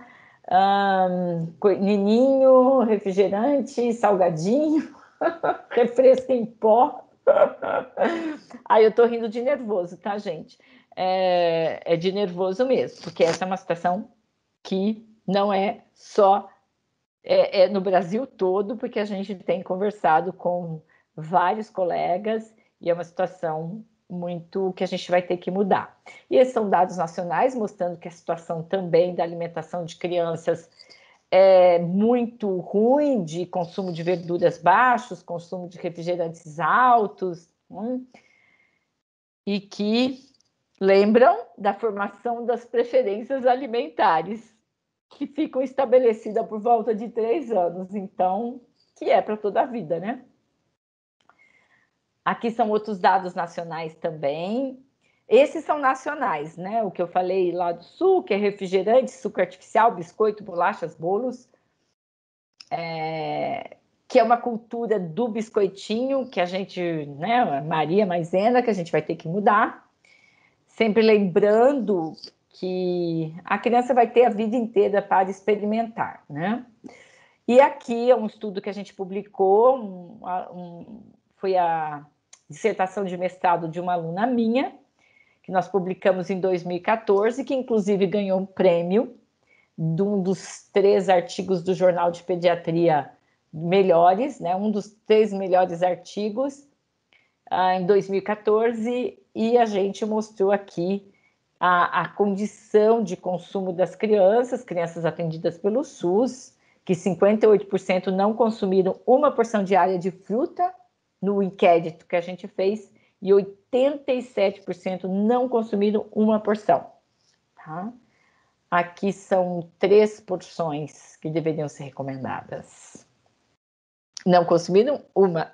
um, nininho, refrigerante, salgadinho, refresco em pó, Aí eu tô rindo de nervoso, tá, gente? É, é de nervoso mesmo, porque essa é uma situação que não é só é, é, no Brasil todo, porque a gente tem conversado com vários colegas e é uma situação muito que a gente vai ter que mudar. E esses são dados nacionais mostrando que a situação também da alimentação de crianças é, muito ruim de consumo de verduras baixos, consumo de refrigerantes altos, hum, e que lembram da formação das preferências alimentares, que ficam estabelecidas por volta de três anos, então, que é para toda a vida, né? Aqui são outros dados nacionais também, esses são nacionais, né? O que eu falei lá do sul, que é refrigerante, suco artificial, biscoito, bolachas, bolos, é... que é uma cultura do biscoitinho que a gente, né, Maria Maisena, que a gente vai ter que mudar. Sempre lembrando que a criança vai ter a vida inteira para experimentar, né? E aqui é um estudo que a gente publicou, um, um, foi a dissertação de mestrado de uma aluna minha, que nós publicamos em 2014, que inclusive ganhou um prêmio de um dos três artigos do Jornal de Pediatria melhores, né? Um dos três melhores artigos ah, em 2014 e a gente mostrou aqui a, a, condição de consumo das crianças, crianças atendidas pelo SUS, que 58% não consumiram uma porção diária de fruta no inquérito que a gente fez e 77% não consumiram uma porção. Tá? Aqui são três porções que deveriam ser recomendadas. Não consumiram uma.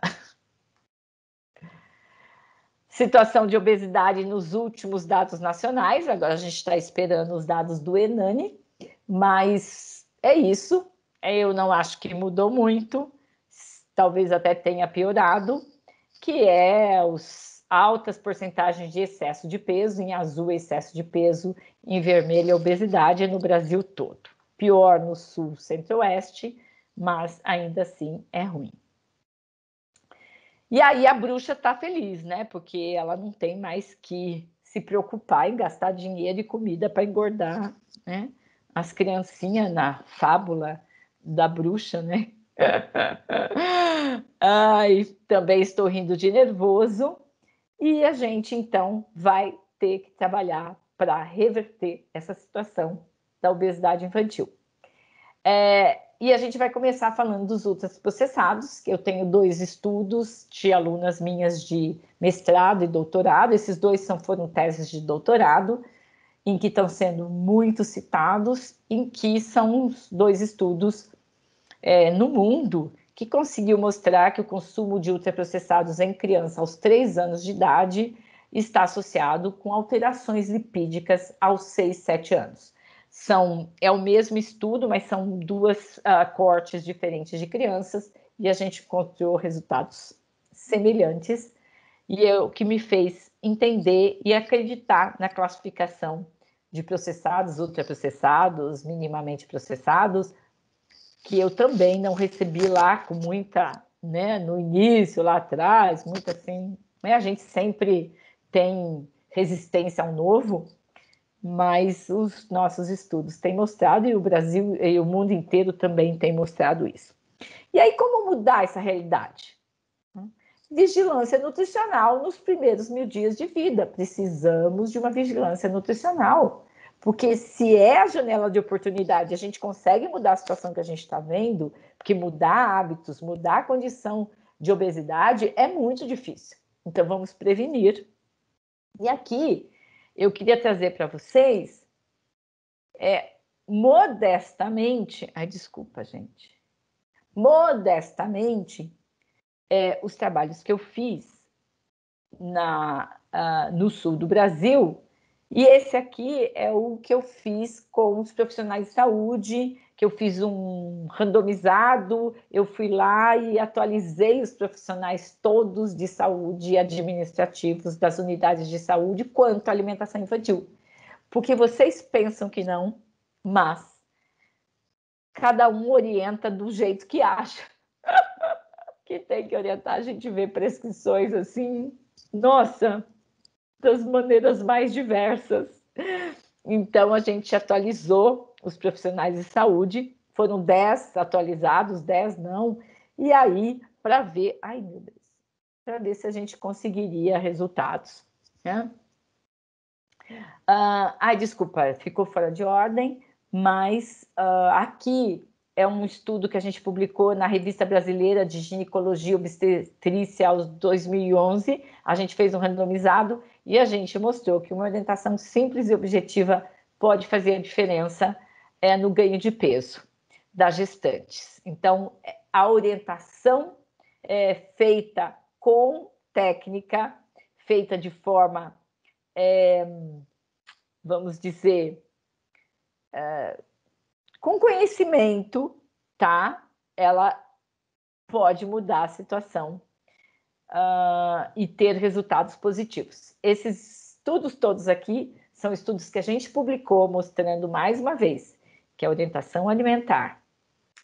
Situação de obesidade nos últimos dados nacionais. Agora a gente está esperando os dados do Enani, mas é isso. Eu não acho que mudou muito, talvez até tenha piorado, que é os altas porcentagens de excesso de peso, em azul, excesso de peso, em vermelho, obesidade no Brasil todo. Pior no sul, centro-oeste, mas ainda assim é ruim. E aí a bruxa está feliz, né? Porque ela não tem mais que se preocupar em gastar dinheiro e comida para engordar, né? As criancinhas na fábula da bruxa, né? Ai, também estou rindo de nervoso, e a gente, então, vai ter que trabalhar para reverter essa situação da obesidade infantil. É, e a gente vai começar falando dos ultraprocessados, que eu tenho dois estudos de alunas minhas de mestrado e doutorado, esses dois são, foram teses de doutorado, em que estão sendo muito citados, em que são dois estudos é, no mundo que conseguiu mostrar que o consumo de ultraprocessados em criança aos 3 anos de idade está associado com alterações lipídicas aos 6, 7 anos. São, é o mesmo estudo, mas são duas uh, cortes diferentes de crianças e a gente encontrou resultados semelhantes. E é o que me fez entender e acreditar na classificação de processados, ultraprocessados, minimamente processados, que eu também não recebi lá com muita, né, no início, lá atrás, muito assim, né, a gente sempre tem resistência ao novo, mas os nossos estudos têm mostrado e o Brasil e o mundo inteiro também tem mostrado isso. E aí como mudar essa realidade? Vigilância nutricional nos primeiros mil dias de vida. Precisamos de uma vigilância nutricional porque se é a janela de oportunidade, a gente consegue mudar a situação que a gente está vendo, porque mudar hábitos, mudar a condição de obesidade é muito difícil. Então vamos prevenir. E aqui eu queria trazer para vocês é modestamente, ai desculpa, gente. Modestamente é, os trabalhos que eu fiz na, uh, no sul do Brasil e esse aqui é o que eu fiz com os profissionais de saúde, que eu fiz um randomizado, eu fui lá e atualizei os profissionais todos de saúde e administrativos das unidades de saúde quanto à alimentação infantil. Porque vocês pensam que não, mas cada um orienta do jeito que acha. que tem que orientar, a gente vê prescrições assim, nossa, das maneiras mais diversas. Então, a gente atualizou os profissionais de saúde, foram 10 atualizados, 10 não, e aí, para ver, ai meu Deus, para ver se a gente conseguiria resultados. Né? Uh, ai, desculpa, ficou fora de ordem, mas uh, aqui é um estudo que a gente publicou na Revista Brasileira de Ginecologia e Obstetrícia aos 2011. A gente fez um randomizado e a gente mostrou que uma orientação simples e objetiva pode fazer a diferença é, no ganho de peso das gestantes. Então, é, a orientação é feita com técnica, feita de forma, é, vamos dizer, é, com conhecimento, tá? Ela pode mudar a situação uh, e ter resultados positivos. Esses estudos todos aqui são estudos que a gente publicou mostrando mais uma vez que a orientação alimentar,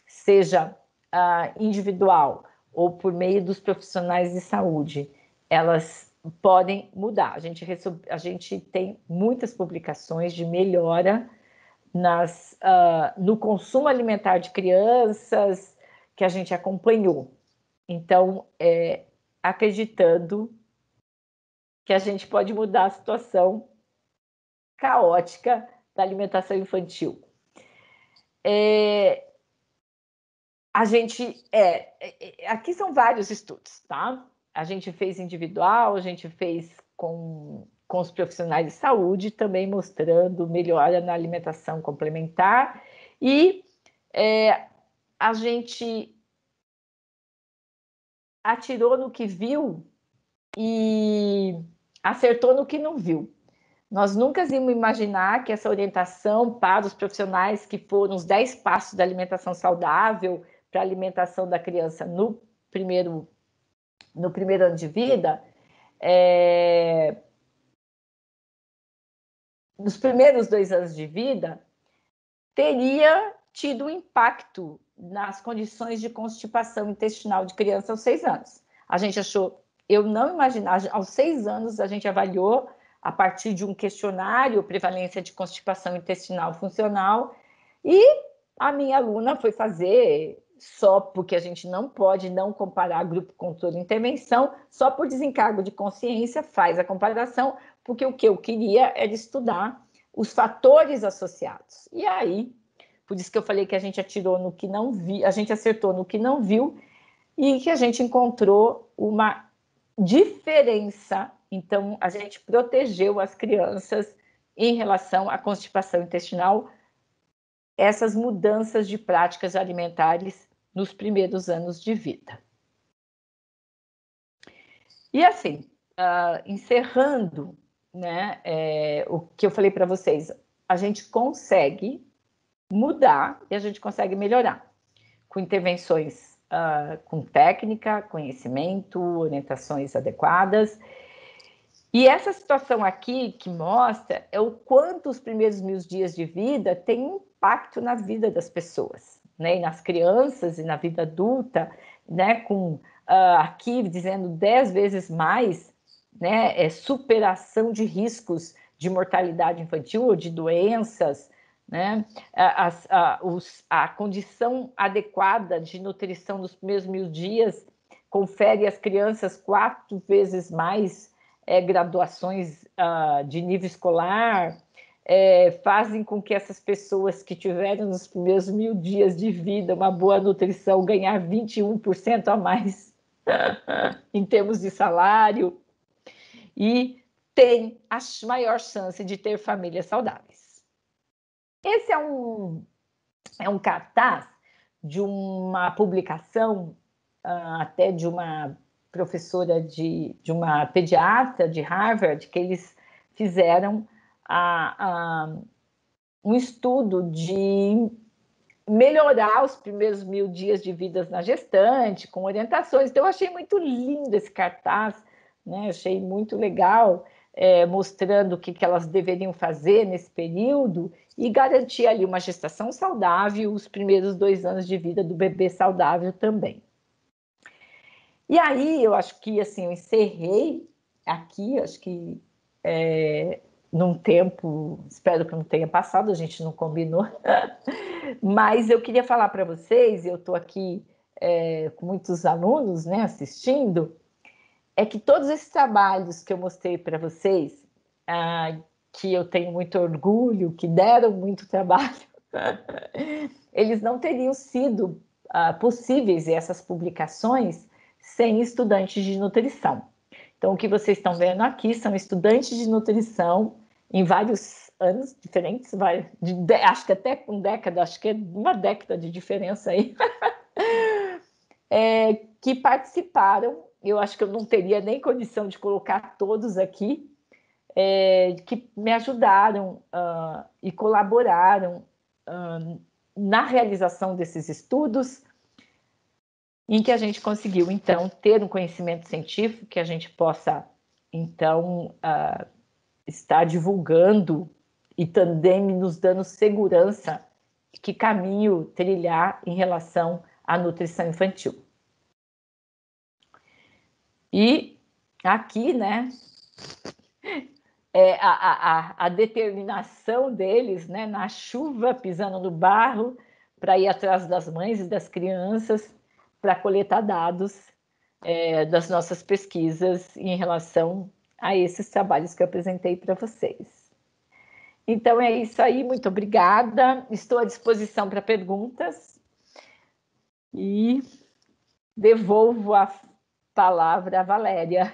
seja uh, individual ou por meio dos profissionais de saúde, elas podem mudar. A gente, a gente tem muitas publicações de melhora nas, uh, no consumo alimentar de crianças que a gente acompanhou. Então, é, acreditando que a gente pode mudar a situação caótica da alimentação infantil. É, a gente é, é, aqui são vários estudos, tá? A gente fez individual, a gente fez com, com os profissionais de saúde, também mostrando melhora na alimentação complementar e é, a gente atirou no que viu e acertou no que não viu. Nós nunca íamos imaginar que essa orientação para os profissionais que foram os 10 passos da alimentação saudável para a alimentação da criança no primeiro, no primeiro ano de vida, é... nos primeiros dois anos de vida, teria tido um impacto nas condições de constipação intestinal de criança aos seis anos. A gente achou, eu não imaginava, aos seis anos a gente avaliou a partir de um questionário prevalência de constipação intestinal funcional e a minha aluna foi fazer só porque a gente não pode não comparar grupo controle e intervenção, só por desencargo de consciência faz a comparação, porque o que eu queria era estudar os fatores associados. E aí por isso que eu falei que a gente atirou no que não vi, a gente acertou no que não viu e que a gente encontrou uma diferença. Então, a gente protegeu as crianças em relação à constipação intestinal, essas mudanças de práticas alimentares nos primeiros anos de vida. E assim, uh, encerrando né, é, o que eu falei para vocês, a gente consegue mudar e a gente consegue melhorar com intervenções uh, com técnica, conhecimento, orientações adequadas. E essa situação aqui que mostra é o quanto os primeiros mil dias de vida têm impacto na vida das pessoas, né? E nas crianças e na vida adulta, né? Com uh, aqui dizendo dez vezes mais, né? É superação de riscos de mortalidade infantil ou de doenças né? A, a, os, a condição adequada de nutrição nos primeiros mil dias confere às crianças quatro vezes mais é, graduações uh, de nível escolar, é, fazem com que essas pessoas que tiveram nos primeiros mil dias de vida uma boa nutrição ganhar 21% a mais em termos de salário e tem a maior chance de ter família saudável. Esse é um, é um cartaz de uma publicação, uh, até de uma professora de, de uma pediatra de Harvard, que eles fizeram a, a, um estudo de melhorar os primeiros mil dias de vidas na gestante, com orientações. Então, eu achei muito lindo esse cartaz, né? achei muito legal é, mostrando o que, que elas deveriam fazer nesse período e garantir ali uma gestação saudável, os primeiros dois anos de vida do bebê saudável também. E aí eu acho que assim eu encerrei aqui, acho que é, num tempo, espero que não tenha passado, a gente não combinou, mas eu queria falar para vocês, eu estou aqui é, com muitos alunos né, assistindo, é que todos esses trabalhos que eu mostrei para vocês, ah, que eu tenho muito orgulho, que deram muito trabalho, eles não teriam sido ah, possíveis essas publicações sem estudantes de nutrição. Então, o que vocês estão vendo aqui são estudantes de nutrição em vários anos diferentes, vai, de, de, acho que até com década, acho que é uma década de diferença aí, é, que participaram eu acho que eu não teria nem condição de colocar todos aqui, é, que me ajudaram uh, e colaboraram uh, na realização desses estudos, em que a gente conseguiu, então, ter um conhecimento científico que a gente possa, então, uh, estar divulgando e também nos dando segurança que caminho trilhar em relação à nutrição infantil. E aqui, né, é, a, a, a determinação deles, né, na chuva, pisando no barro, para ir atrás das mães e das crianças, para coletar dados é, das nossas pesquisas em relação a esses trabalhos que eu apresentei para vocês. Então é isso aí, muito obrigada. Estou à disposição para perguntas e devolvo a Palavra a Valéria.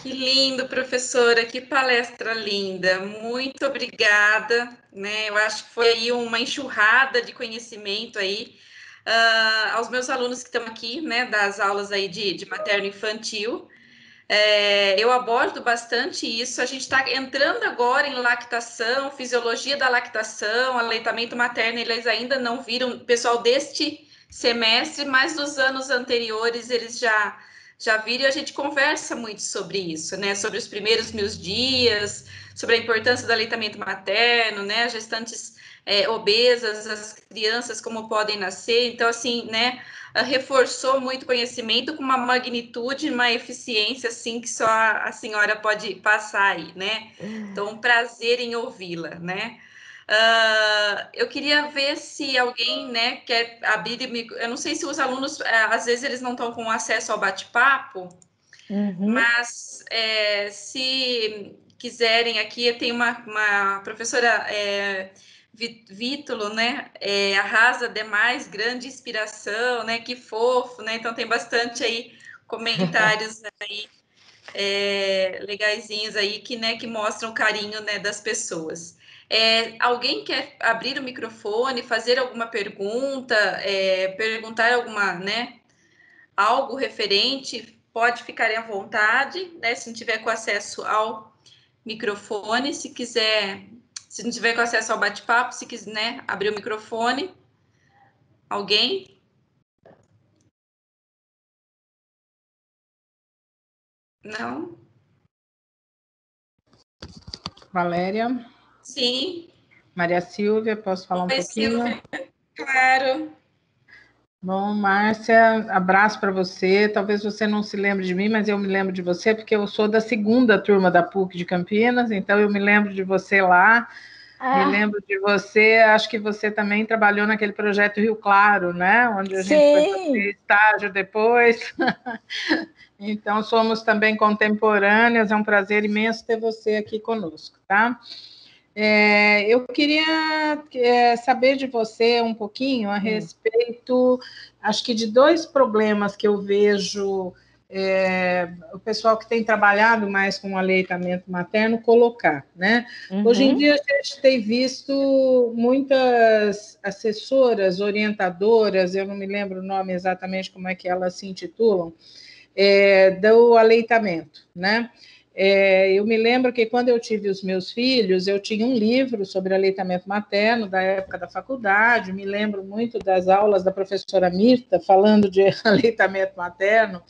Que lindo, professora, que palestra linda. Muito obrigada, né? Eu acho que foi aí uma enxurrada de conhecimento aí uh, aos meus alunos que estão aqui, né, das aulas aí de, de materno infantil. É, eu abordo bastante isso. A gente está entrando agora em lactação, fisiologia da lactação, aleitamento materno. Eles ainda não viram, pessoal deste semestre, mas dos anos anteriores eles já já viram e a gente conversa muito sobre isso, né? Sobre os primeiros mil dias, sobre a importância do aleitamento materno, né? Gestantes é, obesas, as crianças como podem nascer. Então, assim, né, reforçou muito conhecimento com uma magnitude, uma eficiência, assim, que só a senhora pode passar aí, né? Então, um prazer em ouvi-la, né? Uh, eu queria ver se alguém, né, quer abrir... Micro... Eu não sei se os alunos, é, às vezes, eles não estão com acesso ao bate-papo, uhum. mas é, se quiserem aqui, tem uma, uma professora... É, Vítulo, né? É, arrasa demais, grande inspiração, né? Que fofo, né? Então tem bastante aí comentários aí é, legaisinhos aí que, né, que mostram o carinho né, das pessoas. É, alguém quer abrir o microfone, fazer alguma pergunta, é, perguntar alguma, né, algo referente, pode ficar à vontade, né, se não tiver com acesso ao microfone, se quiser se não tiver com acesso ao bate-papo, se quiser né, abrir o microfone. Alguém? Não? Valéria? Sim. Maria Silvia, posso falar Oi, um pouquinho? Silvia. Claro. Bom, Márcia, abraço para você. Talvez você não se lembre de mim, mas eu me lembro de você porque eu sou da segunda turma da PUC de Campinas, então eu me lembro de você lá. Ah. Me lembro de você, acho que você também trabalhou naquele projeto Rio Claro, né? Onde a Sim. gente foi fazer estágio depois. então, somos também contemporâneas, é um prazer imenso ter você aqui conosco, tá? É, eu queria é, saber de você um pouquinho a hum. respeito, acho que de dois problemas que eu vejo é, o pessoal que tem trabalhado mais com o aleitamento materno colocar, né? Uhum. Hoje em uhum. dia a gente tem visto muitas assessoras, orientadoras, eu não me lembro o nome exatamente como é que elas se intitulam, é, do aleitamento, né? É, eu me lembro que quando eu tive os meus filhos, eu tinha um livro sobre aleitamento materno da época da faculdade. Me lembro muito das aulas da professora Mirta falando de aleitamento materno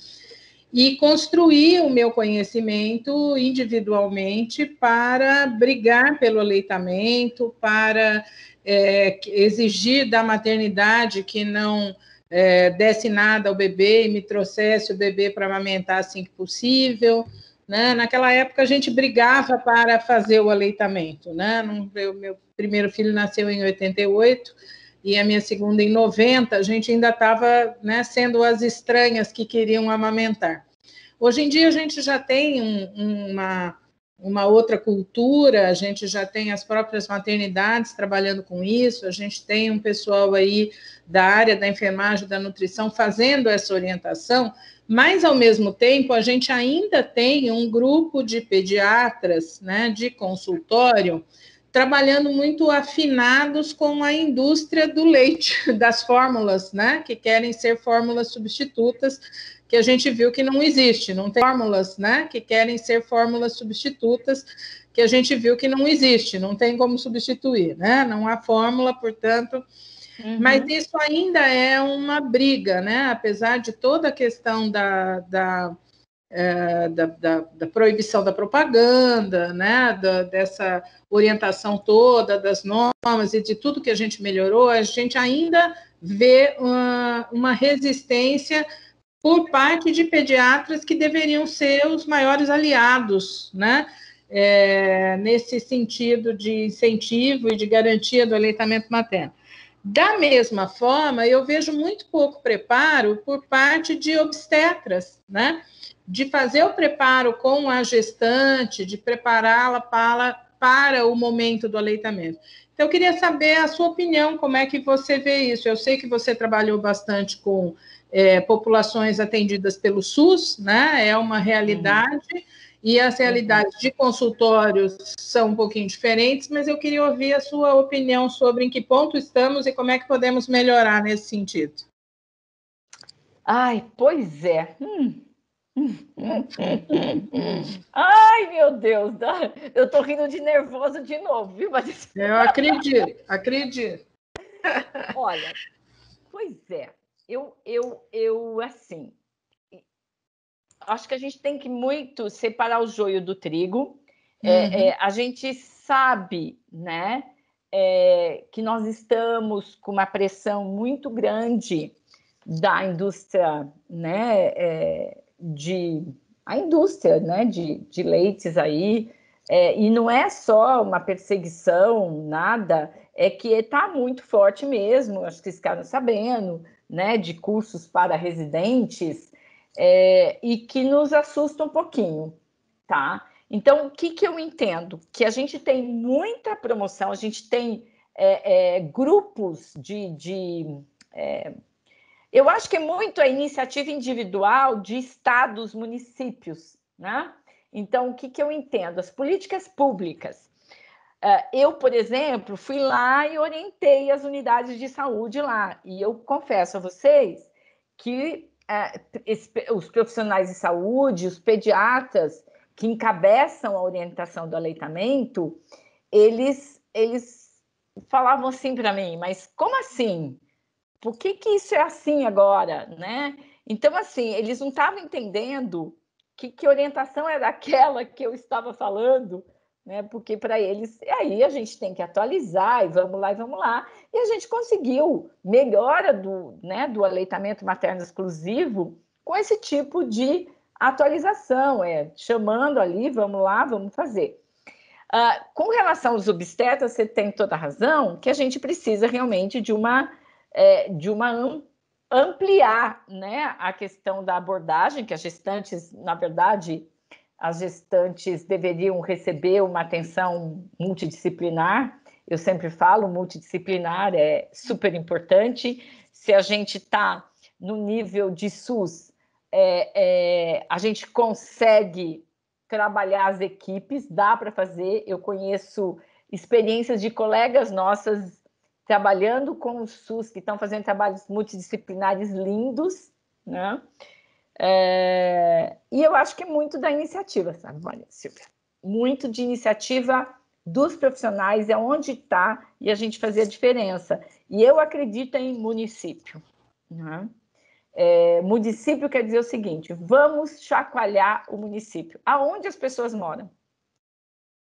e construí o meu conhecimento individualmente para brigar pelo aleitamento, para é, exigir da maternidade que não é, desse nada ao bebê e me trouxesse o bebê para amamentar assim que possível né? Naquela época a gente brigava para fazer o aleitamento. Né? O meu primeiro filho nasceu em 88 e a minha segunda em 90. A gente ainda estava né, sendo as estranhas que queriam amamentar. Hoje em dia a gente já tem um, uma uma outra cultura, a gente já tem as próprias maternidades trabalhando com isso, a gente tem um pessoal aí da área da enfermagem, da nutrição, fazendo essa orientação, mas, ao mesmo tempo, a gente ainda tem um grupo de pediatras, né, de consultório, trabalhando muito afinados com a indústria do leite, das fórmulas, né, que querem ser fórmulas substitutas, que a gente viu que não existe, não tem fórmulas, né? Que querem ser fórmulas substitutas, que a gente viu que não existe, não tem como substituir, né? Não há fórmula, portanto. Uhum. Mas isso ainda é uma briga, né? Apesar de toda a questão da, da, é, da, da, da, proibição da propaganda, né? Da, dessa orientação toda, das normas e de tudo que a gente melhorou, a gente ainda vê uma, uma resistência por parte de pediatras que deveriam ser os maiores aliados, né? É, nesse sentido de incentivo e de garantia do aleitamento materno. Da mesma forma, eu vejo muito pouco preparo por parte de obstetras, né? De fazer o preparo com a gestante, de prepará-la para, para o momento do aleitamento. Então, eu queria saber a sua opinião, como é que você vê isso? Eu sei que você trabalhou bastante com é, populações atendidas pelo SUS, né? É uma realidade. Uhum. E as realidades de consultórios são um pouquinho diferentes, mas eu queria ouvir a sua opinião sobre em que ponto estamos e como é que podemos melhorar nesse sentido. Ai, pois é. Hum. Ai, meu Deus, eu tô rindo de nervoso de novo, viu, Patrícia? Eu acredito, acredito. Olha, pois é eu, eu, eu, assim, acho que a gente tem que muito separar o joio do trigo. É, uhum. É, é, a gente sabe, né, é, que nós estamos com uma pressão muito grande da indústria, né, é, de a indústria, né, de, de leites aí. É, e não é só uma perseguição, nada, é que está muito forte mesmo, acho que eles ficaram sabendo, né, de cursos para residentes é, e que nos assusta um pouquinho, tá? Então, o que, que eu entendo? Que a gente tem muita promoção, a gente tem é, é, grupos de. de é, eu acho que é muito a iniciativa individual de estados, municípios, né? Então, o que, que eu entendo? As políticas públicas é, eu, por exemplo, fui lá e orientei as unidades de saúde lá. E eu confesso a vocês que é, os profissionais de saúde, os pediatras que encabeçam a orientação do aleitamento, eles, eles falavam assim para mim, mas como assim? Por que, que isso é assim agora, né? Então, assim, eles não estavam entendendo que, que orientação era aquela que eu estava falando né? Porque para eles aí a gente tem que atualizar e vamos lá e vamos lá. E a gente conseguiu melhora do, né, do aleitamento materno exclusivo com esse tipo de atualização, é chamando ali, vamos lá, vamos fazer. Uh, com relação aos obstetras, você tem toda a razão que a gente precisa realmente de uma é, de uma ampliar né, a questão da abordagem, que as gestantes, na verdade, as gestantes deveriam receber uma atenção multidisciplinar. Eu sempre falo, multidisciplinar é super importante. Se a gente está no nível de SUS, é, é, a gente consegue trabalhar as equipes, dá para fazer. Eu conheço experiências de colegas nossas trabalhando com o SUS, que estão fazendo trabalhos multidisciplinares lindos, né? É... E eu acho que é muito da iniciativa, sabe, Silvia? Muito de iniciativa dos profissionais, é onde está e a gente fazer a diferença. E eu acredito em município. Né? É, município quer dizer o seguinte: vamos chacoalhar o município. Aonde as pessoas moram?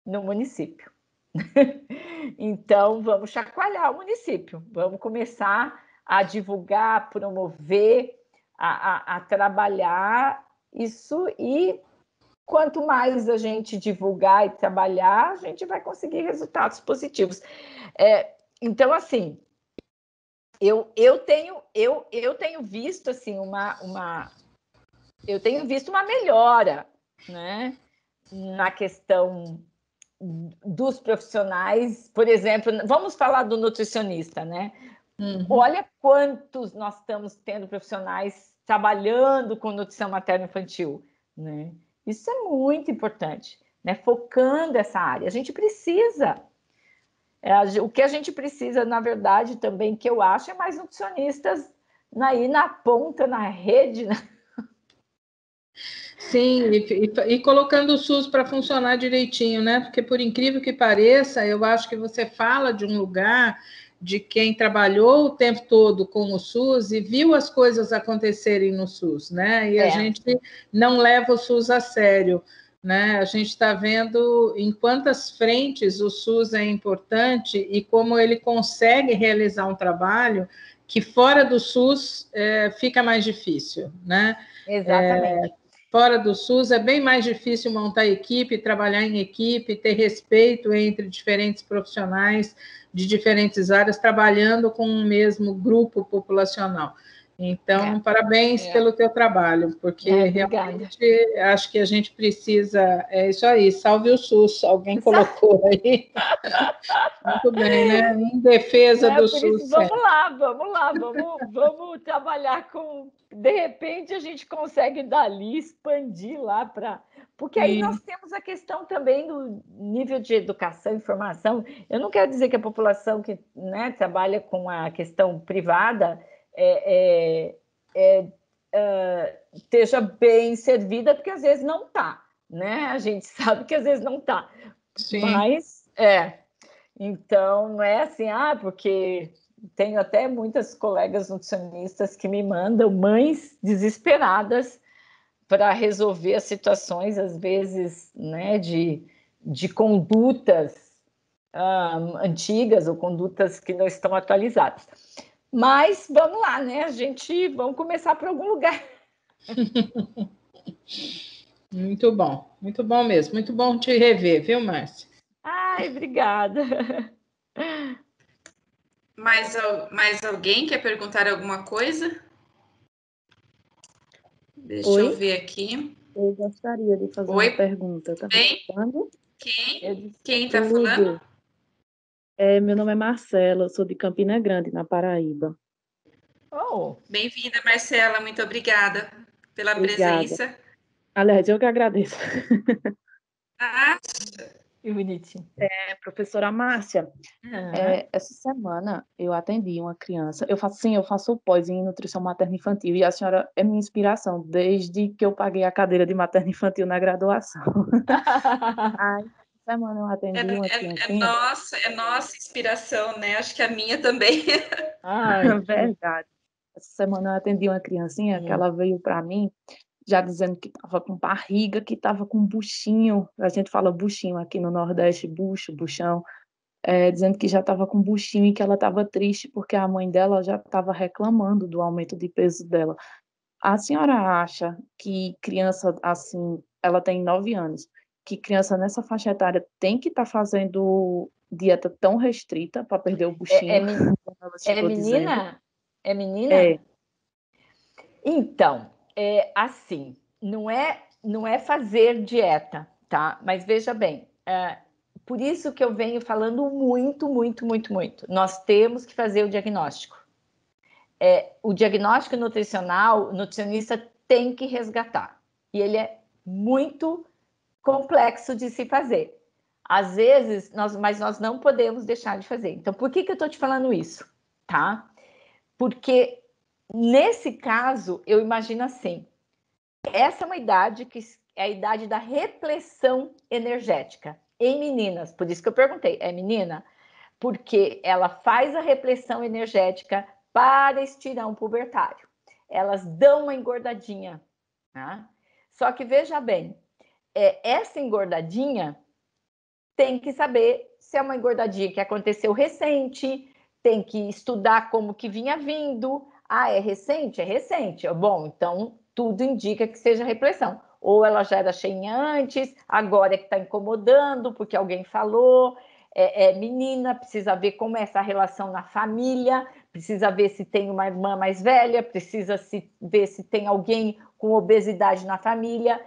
No município. então, vamos chacoalhar o município. Vamos começar a divulgar, promover a, a, a trabalhar isso e quanto mais a gente divulgar e trabalhar, a gente vai conseguir resultados positivos. É, então, assim, eu, eu tenho eu, eu tenho visto assim uma, uma eu tenho visto uma melhora, né, na questão dos profissionais, por exemplo, vamos falar do nutricionista, né? Uhum. Olha quantos nós estamos tendo profissionais trabalhando com nutrição materno-infantil, né? Isso é muito importante, né? Focando essa área. A gente precisa. É, o que a gente precisa, na verdade, também, que eu acho, é mais nutricionistas aí na ponta, na rede, né? Sim, e, e, e, colocando o SUS para funcionar direitinho, né? Porque, por incrível que pareça, eu acho que você fala de um lugar de quem trabalhou o tempo todo com o SUS e viu as coisas acontecerem no SUS, né? E é. a gente não leva o SUS a sério, né? A gente está vendo em quantas frentes o SUS é importante e como ele consegue realizar um trabalho que fora do SUS é, fica mais difícil, né? Exatamente. É, fora do SUS é bem mais difícil montar equipe, trabalhar em equipe, ter respeito entre diferentes profissionais de diferentes áreas trabalhando com um mesmo grupo populacional. Então, é. parabéns é. pelo teu trabalho, porque é, realmente acho que a gente precisa. É isso aí, salve o SUS, alguém colocou aí. Muito bem, né? Em defesa é, do SUS. Isso, é. vamos lá, vamos lá, vamos, vamos trabalhar com. De repente a gente consegue dali expandir lá para. Porque aí Sim. nós temos a questão também do nível de educação e formação. Eu não quero dizer que a população que né, trabalha com a questão privada é, é, é, é, esteja bem servida, porque às vezes não tá, né? A gente sabe que às vezes não tá. Sim. Mas é. Então não é assim, ah, porque tenho até muitas colegas nutricionistas que me mandam mães desesperadas para resolver as situações, às vezes, né, de, de condutas um, ah, antigas ou condutas que não estão atualizadas. Mas vamos lá, né? A gente vamos começar por algum lugar. muito bom, muito bom mesmo. Muito bom te rever, viu, Márcia? Ai, obrigada. Mais, mais alguém quer perguntar alguma coisa? Deixa Oi? eu ver aqui. Eu gostaria de fazer Oi? uma pergunta. Tá Bem? Quem está falando? É, meu nome é Marcela, sou de Campina Grande, na Paraíba. Oh. Bem-vinda, Marcela, muito obrigada pela obrigada. presença. Aliás, eu que agradeço. Ah. Que bonitinho. É, professora Márcia, é, essa semana eu atendi uma criança. Eu faço, sim, eu faço pós em nutrição materna infantil e a senhora é minha inspiração desde que eu paguei a cadeira de materna infantil na graduação. Ai. semana eu atendi é, uma é, É, é, nossa, é nossa inspiração, né? Acho que a minha também. Ah, é verdade. Essa semana eu atendi uma criancinha que uhum. ela veio para mim já dizendo que estava com barriga, que estava com buchinho. A gente fala buchinho aqui no Nordeste, bucho, buchão. É, dizendo que já estava com buchinho e que ela estava triste porque a mãe dela já estava reclamando do aumento de peso dela. A senhora acha que criança assim, ela tem nove anos, que criança nessa faixa etária tem que estar tá fazendo dieta tão restrita para perder o buchinho. É, é, men... é menina? É menina? É. Então, é assim, não é, não é fazer dieta, tá? Mas veja bem, é, por isso que eu venho falando muito, muito, muito, muito. Nós temos que fazer o diagnóstico. É, o diagnóstico nutricional, o nutricionista tem que resgatar. E ele é muito complexo de se fazer. Às vezes, nós, mas nós não podemos deixar de fazer. Então, por que, que eu estou te falando isso? Tá? Porque nesse caso, eu imagino assim: essa é uma idade que é a idade da repressão energética em meninas. Por isso que eu perguntei: é menina? Porque ela faz a repressão energética para estirar um pubertário. Elas dão uma engordadinha. Né? Só que veja bem, é, essa engordadinha tem que saber se é uma engordadinha que aconteceu recente, tem que estudar como que vinha vindo. Ah, é recente? É recente. Bom, então tudo indica que seja repressão. Ou ela já era cheinha antes, agora é que está incomodando porque alguém falou. É, é, menina, precisa ver como é essa relação na família, precisa ver se tem uma irmã mais velha, precisa se, ver se tem alguém com obesidade na família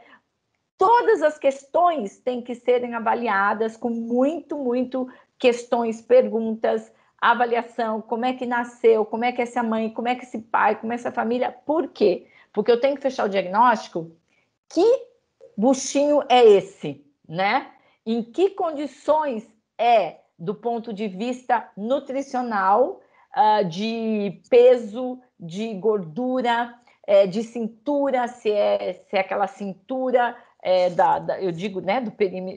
todas as questões têm que serem avaliadas com muito, muito questões, perguntas, avaliação, como é que nasceu, como é que é essa mãe, como é que é esse pai, como é essa família, por quê? Porque eu tenho que fechar o diagnóstico, que buchinho é esse, né? Em que condições é, do ponto de vista nutricional, ah, de peso, de gordura, eh, de cintura, se é, se é aquela cintura é, da, da, eu digo, né, do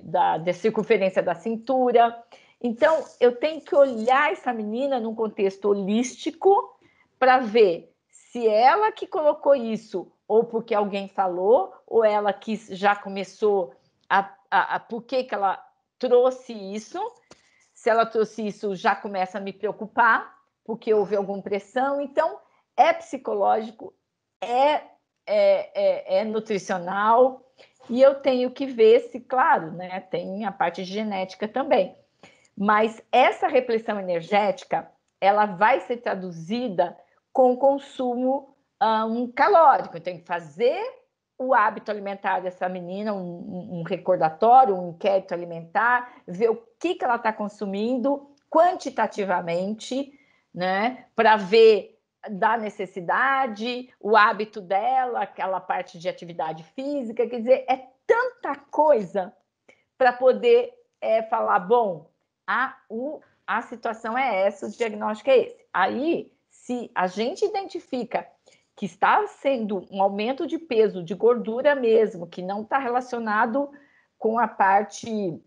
da, da circunferência da cintura. Então, eu tenho que olhar essa menina num contexto holístico para ver se ela que colocou isso, ou porque alguém falou, ou ela que já começou a, a, a por que, que ela trouxe isso. Se ela trouxe isso, já começa a me preocupar, porque houve alguma pressão. Então, é psicológico, é, é, é, é nutricional, e eu tenho que ver se, claro, né, tem a parte de genética também. Mas essa repressão energética, ela vai ser traduzida com consumo ah, um, calórico. Eu tenho que fazer o hábito alimentar dessa menina, um, um recordatório, um inquérito alimentar, ver o que, que ela está consumindo quantitativamente, né? Para ver da necessidade, o hábito dela, aquela parte de atividade física, quer dizer, é tanta coisa para poder é, falar, bom, a, o, a situação é essa, o diagnóstico é esse. Aí, se a gente identifica que está sendo um aumento de peso, de gordura mesmo, que não está relacionado com a parte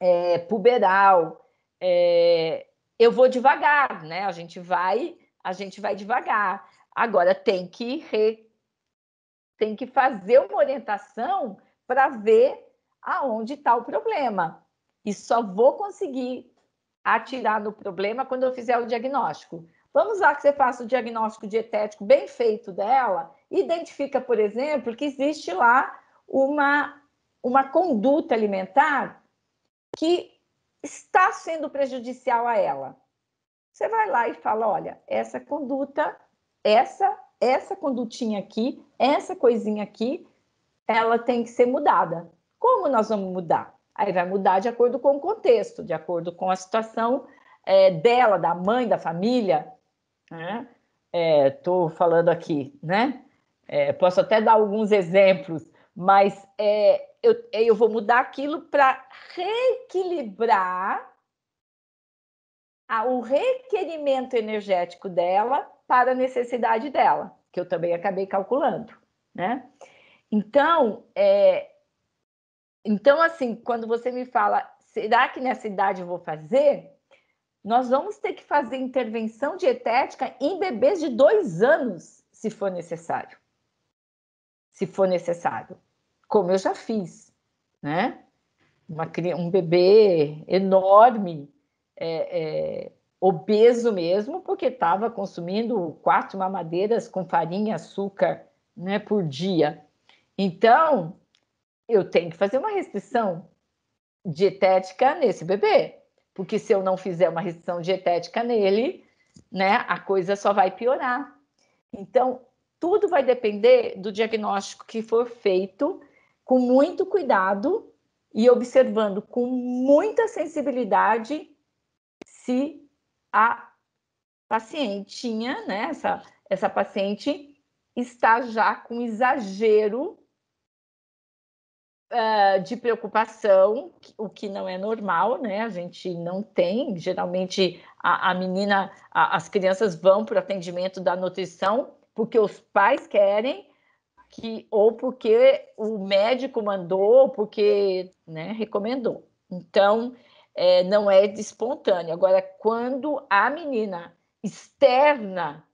é, puberal, é, eu vou devagar, né? A gente vai a gente vai devagar. Agora tem que re... tem que fazer uma orientação para ver aonde está o problema. E só vou conseguir atirar no problema quando eu fizer o diagnóstico. Vamos lá que você faça o diagnóstico dietético bem feito dela, identifica, por exemplo, que existe lá uma, uma conduta alimentar que está sendo prejudicial a ela. Você vai lá e fala: olha, essa conduta, essa, essa condutinha aqui, essa coisinha aqui, ela tem que ser mudada. Como nós vamos mudar? Aí vai mudar de acordo com o contexto, de acordo com a situação é, dela, da mãe, da família. Estou né? é, falando aqui, né? É, posso até dar alguns exemplos, mas é, eu, eu vou mudar aquilo para reequilibrar o requerimento energético dela para a necessidade dela, que eu também acabei calculando, né? Então, é... então assim, quando você me fala, será que nessa idade eu vou fazer? Nós vamos ter que fazer intervenção dietética em bebês de dois anos, se for necessário. Se for necessário, como eu já fiz, né? Uma, um bebê enorme é, é, obeso mesmo, porque estava consumindo quatro mamadeiras com farinha, açúcar, né, por dia. Então, eu tenho que fazer uma restrição dietética nesse bebê, porque se eu não fizer uma restrição dietética nele, né, a coisa só vai piorar. Então, tudo vai depender do diagnóstico que for feito, com muito cuidado e observando com muita sensibilidade se a pacientinha, né, essa, essa paciente está já com exagero uh, de preocupação, o que não é normal, né? A gente não tem. Geralmente a, a menina, a, as crianças vão para o atendimento da nutrição porque os pais querem, que ou porque o médico mandou, ou porque né, recomendou. Então, é, não é espontâneo. Agora, quando a menina externa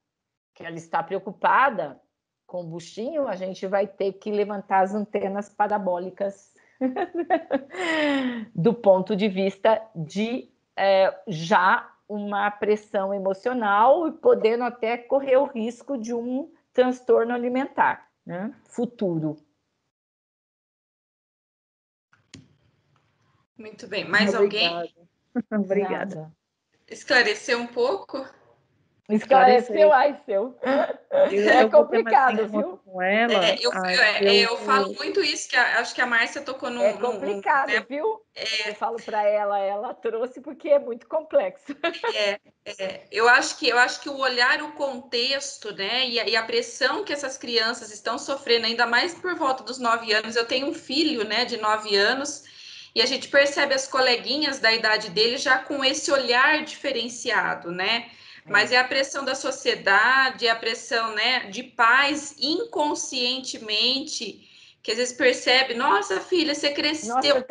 que ela está preocupada com o buchinho, a gente vai ter que levantar as antenas parabólicas do ponto de vista de é, já uma pressão emocional e podendo até correr o risco de um transtorno alimentar né? futuro. Muito bem. Mais Obrigada. alguém? Obrigada. Esclareceu um pouco? Esclareceu, ai, seu. é complicado, viu? Com ela, é, eu, ai, ah, eu, é, é, eu, eu, falo muito isso, que a, acho que a Márcia tocou no. É complicado, no, né? viu? É, eu falo para ela, ela trouxe porque é muito complexo. É, é, eu, acho que, eu acho que o olhar, o contexto, né, e a, e a, pressão que essas crianças estão sofrendo, ainda mais por volta dos nove anos. Eu tenho um filho, né, de nove anos e a gente percebe as coleguinhas da idade dele já com esse olhar diferenciado, né? É. Mas é a pressão da sociedade, é a pressão né, de pais inconscientemente, que às vezes percebe, nossa filha, você cresceu, nossa,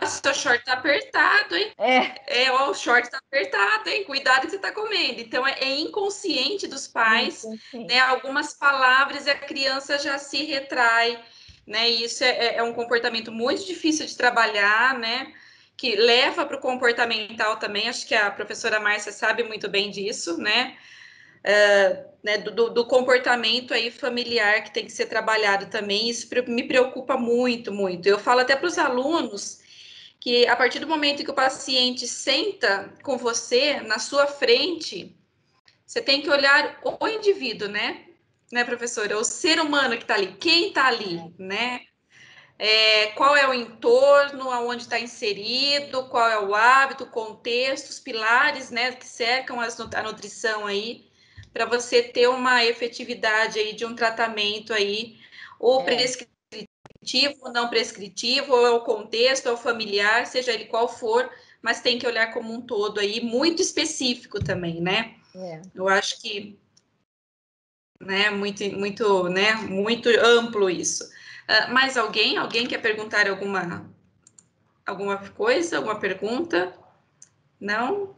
nossa é. short tá apertado, hein? É. é, ó, o short tá apertado, hein? Cuidado que você tá comendo. Então, é, é inconsciente dos pais, né? Algumas palavras e a criança já se retrai né? E isso é, é, é um comportamento muito difícil de trabalhar, né? Que leva para o comportamental também, acho que a professora Márcia sabe muito bem disso, né? Uh, né, do, do, comportamento aí familiar que tem que ser trabalhado também, isso me preocupa muito, muito. Eu falo até para os alunos que a partir do momento que o paciente senta com você na sua frente, você tem que olhar o indivíduo, né? né, professora? É o ser humano que está ali, quem está ali, é. né? É, qual é o entorno, aonde está inserido, qual é o hábito, o contexto, os pilares, né, que cercam as, a nutrição aí, para você ter uma efetividade aí de um tratamento aí, ou é. prescritivo, não prescritivo, ou é o contexto, é o familiar, seja ele qual for, mas tem que olhar como um todo aí, muito específico também, né? É. Eu acho que né? Muito, muito, né? Muito amplo isso. Uh, mais alguém? Alguém quer perguntar alguma alguma coisa, alguma pergunta? Não?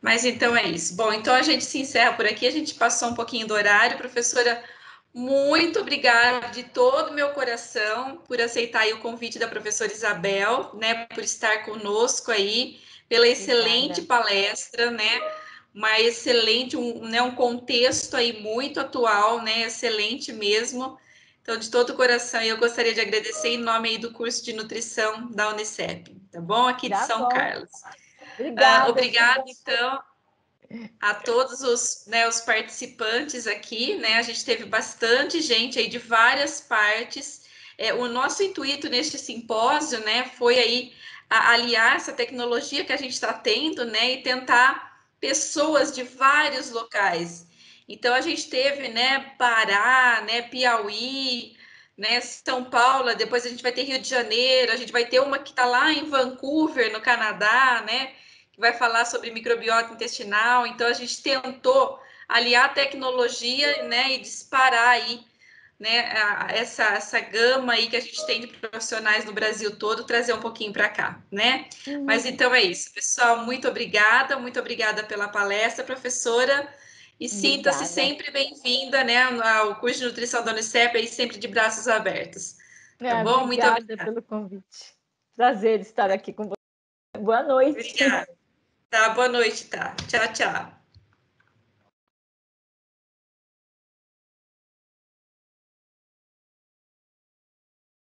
Mas então é isso. Bom, então a gente se encerra por aqui. A gente passou um pouquinho do horário, professora. Muito obrigada de todo o meu coração por aceitar o convite da professora Isabel, né, por estar conosco aí, pela excelente obrigada. palestra, né? uma excelente, um, né, um contexto aí muito atual, né, excelente mesmo. Então, de todo o coração, eu gostaria de agradecer em nome aí do curso de nutrição da Unicep, tá bom? Aqui de tá São bom. Carlos. Obrigada. Ah, obrigada, então, a todos os, né, os participantes aqui, né? A gente teve bastante gente aí de várias partes. É, o nosso intuito neste simpósio, né, foi aí aliar essa tecnologia que a gente está tendo, né, e tentar pessoas de vários locais. Então a gente teve, né, Pará, né, Piauí, né, São Paulo, depois a gente vai ter Rio de Janeiro, a gente vai ter uma que está lá em Vancouver, no Canadá, né, que vai falar sobre microbiota intestinal. Então a gente tentou aliar tecnologia, né, e disparar aí né, a, essa, essa gama aí que a gente tem de profissionais no Brasil todo, trazer um pouquinho para cá, né? Uhum. Mas então é isso, pessoal, muito obrigada, muito obrigada pela palestra, professora, e sinta-se sempre bem-vinda, né, ao curso de nutrição da Unicep, aí sempre de braços abertos. Tá é, tá bom? Obrigada muito obrigada pelo convite. Prazer estar aqui com você. Boa noite. Obrigada. Tá, boa noite, tá. Tchau, tchau.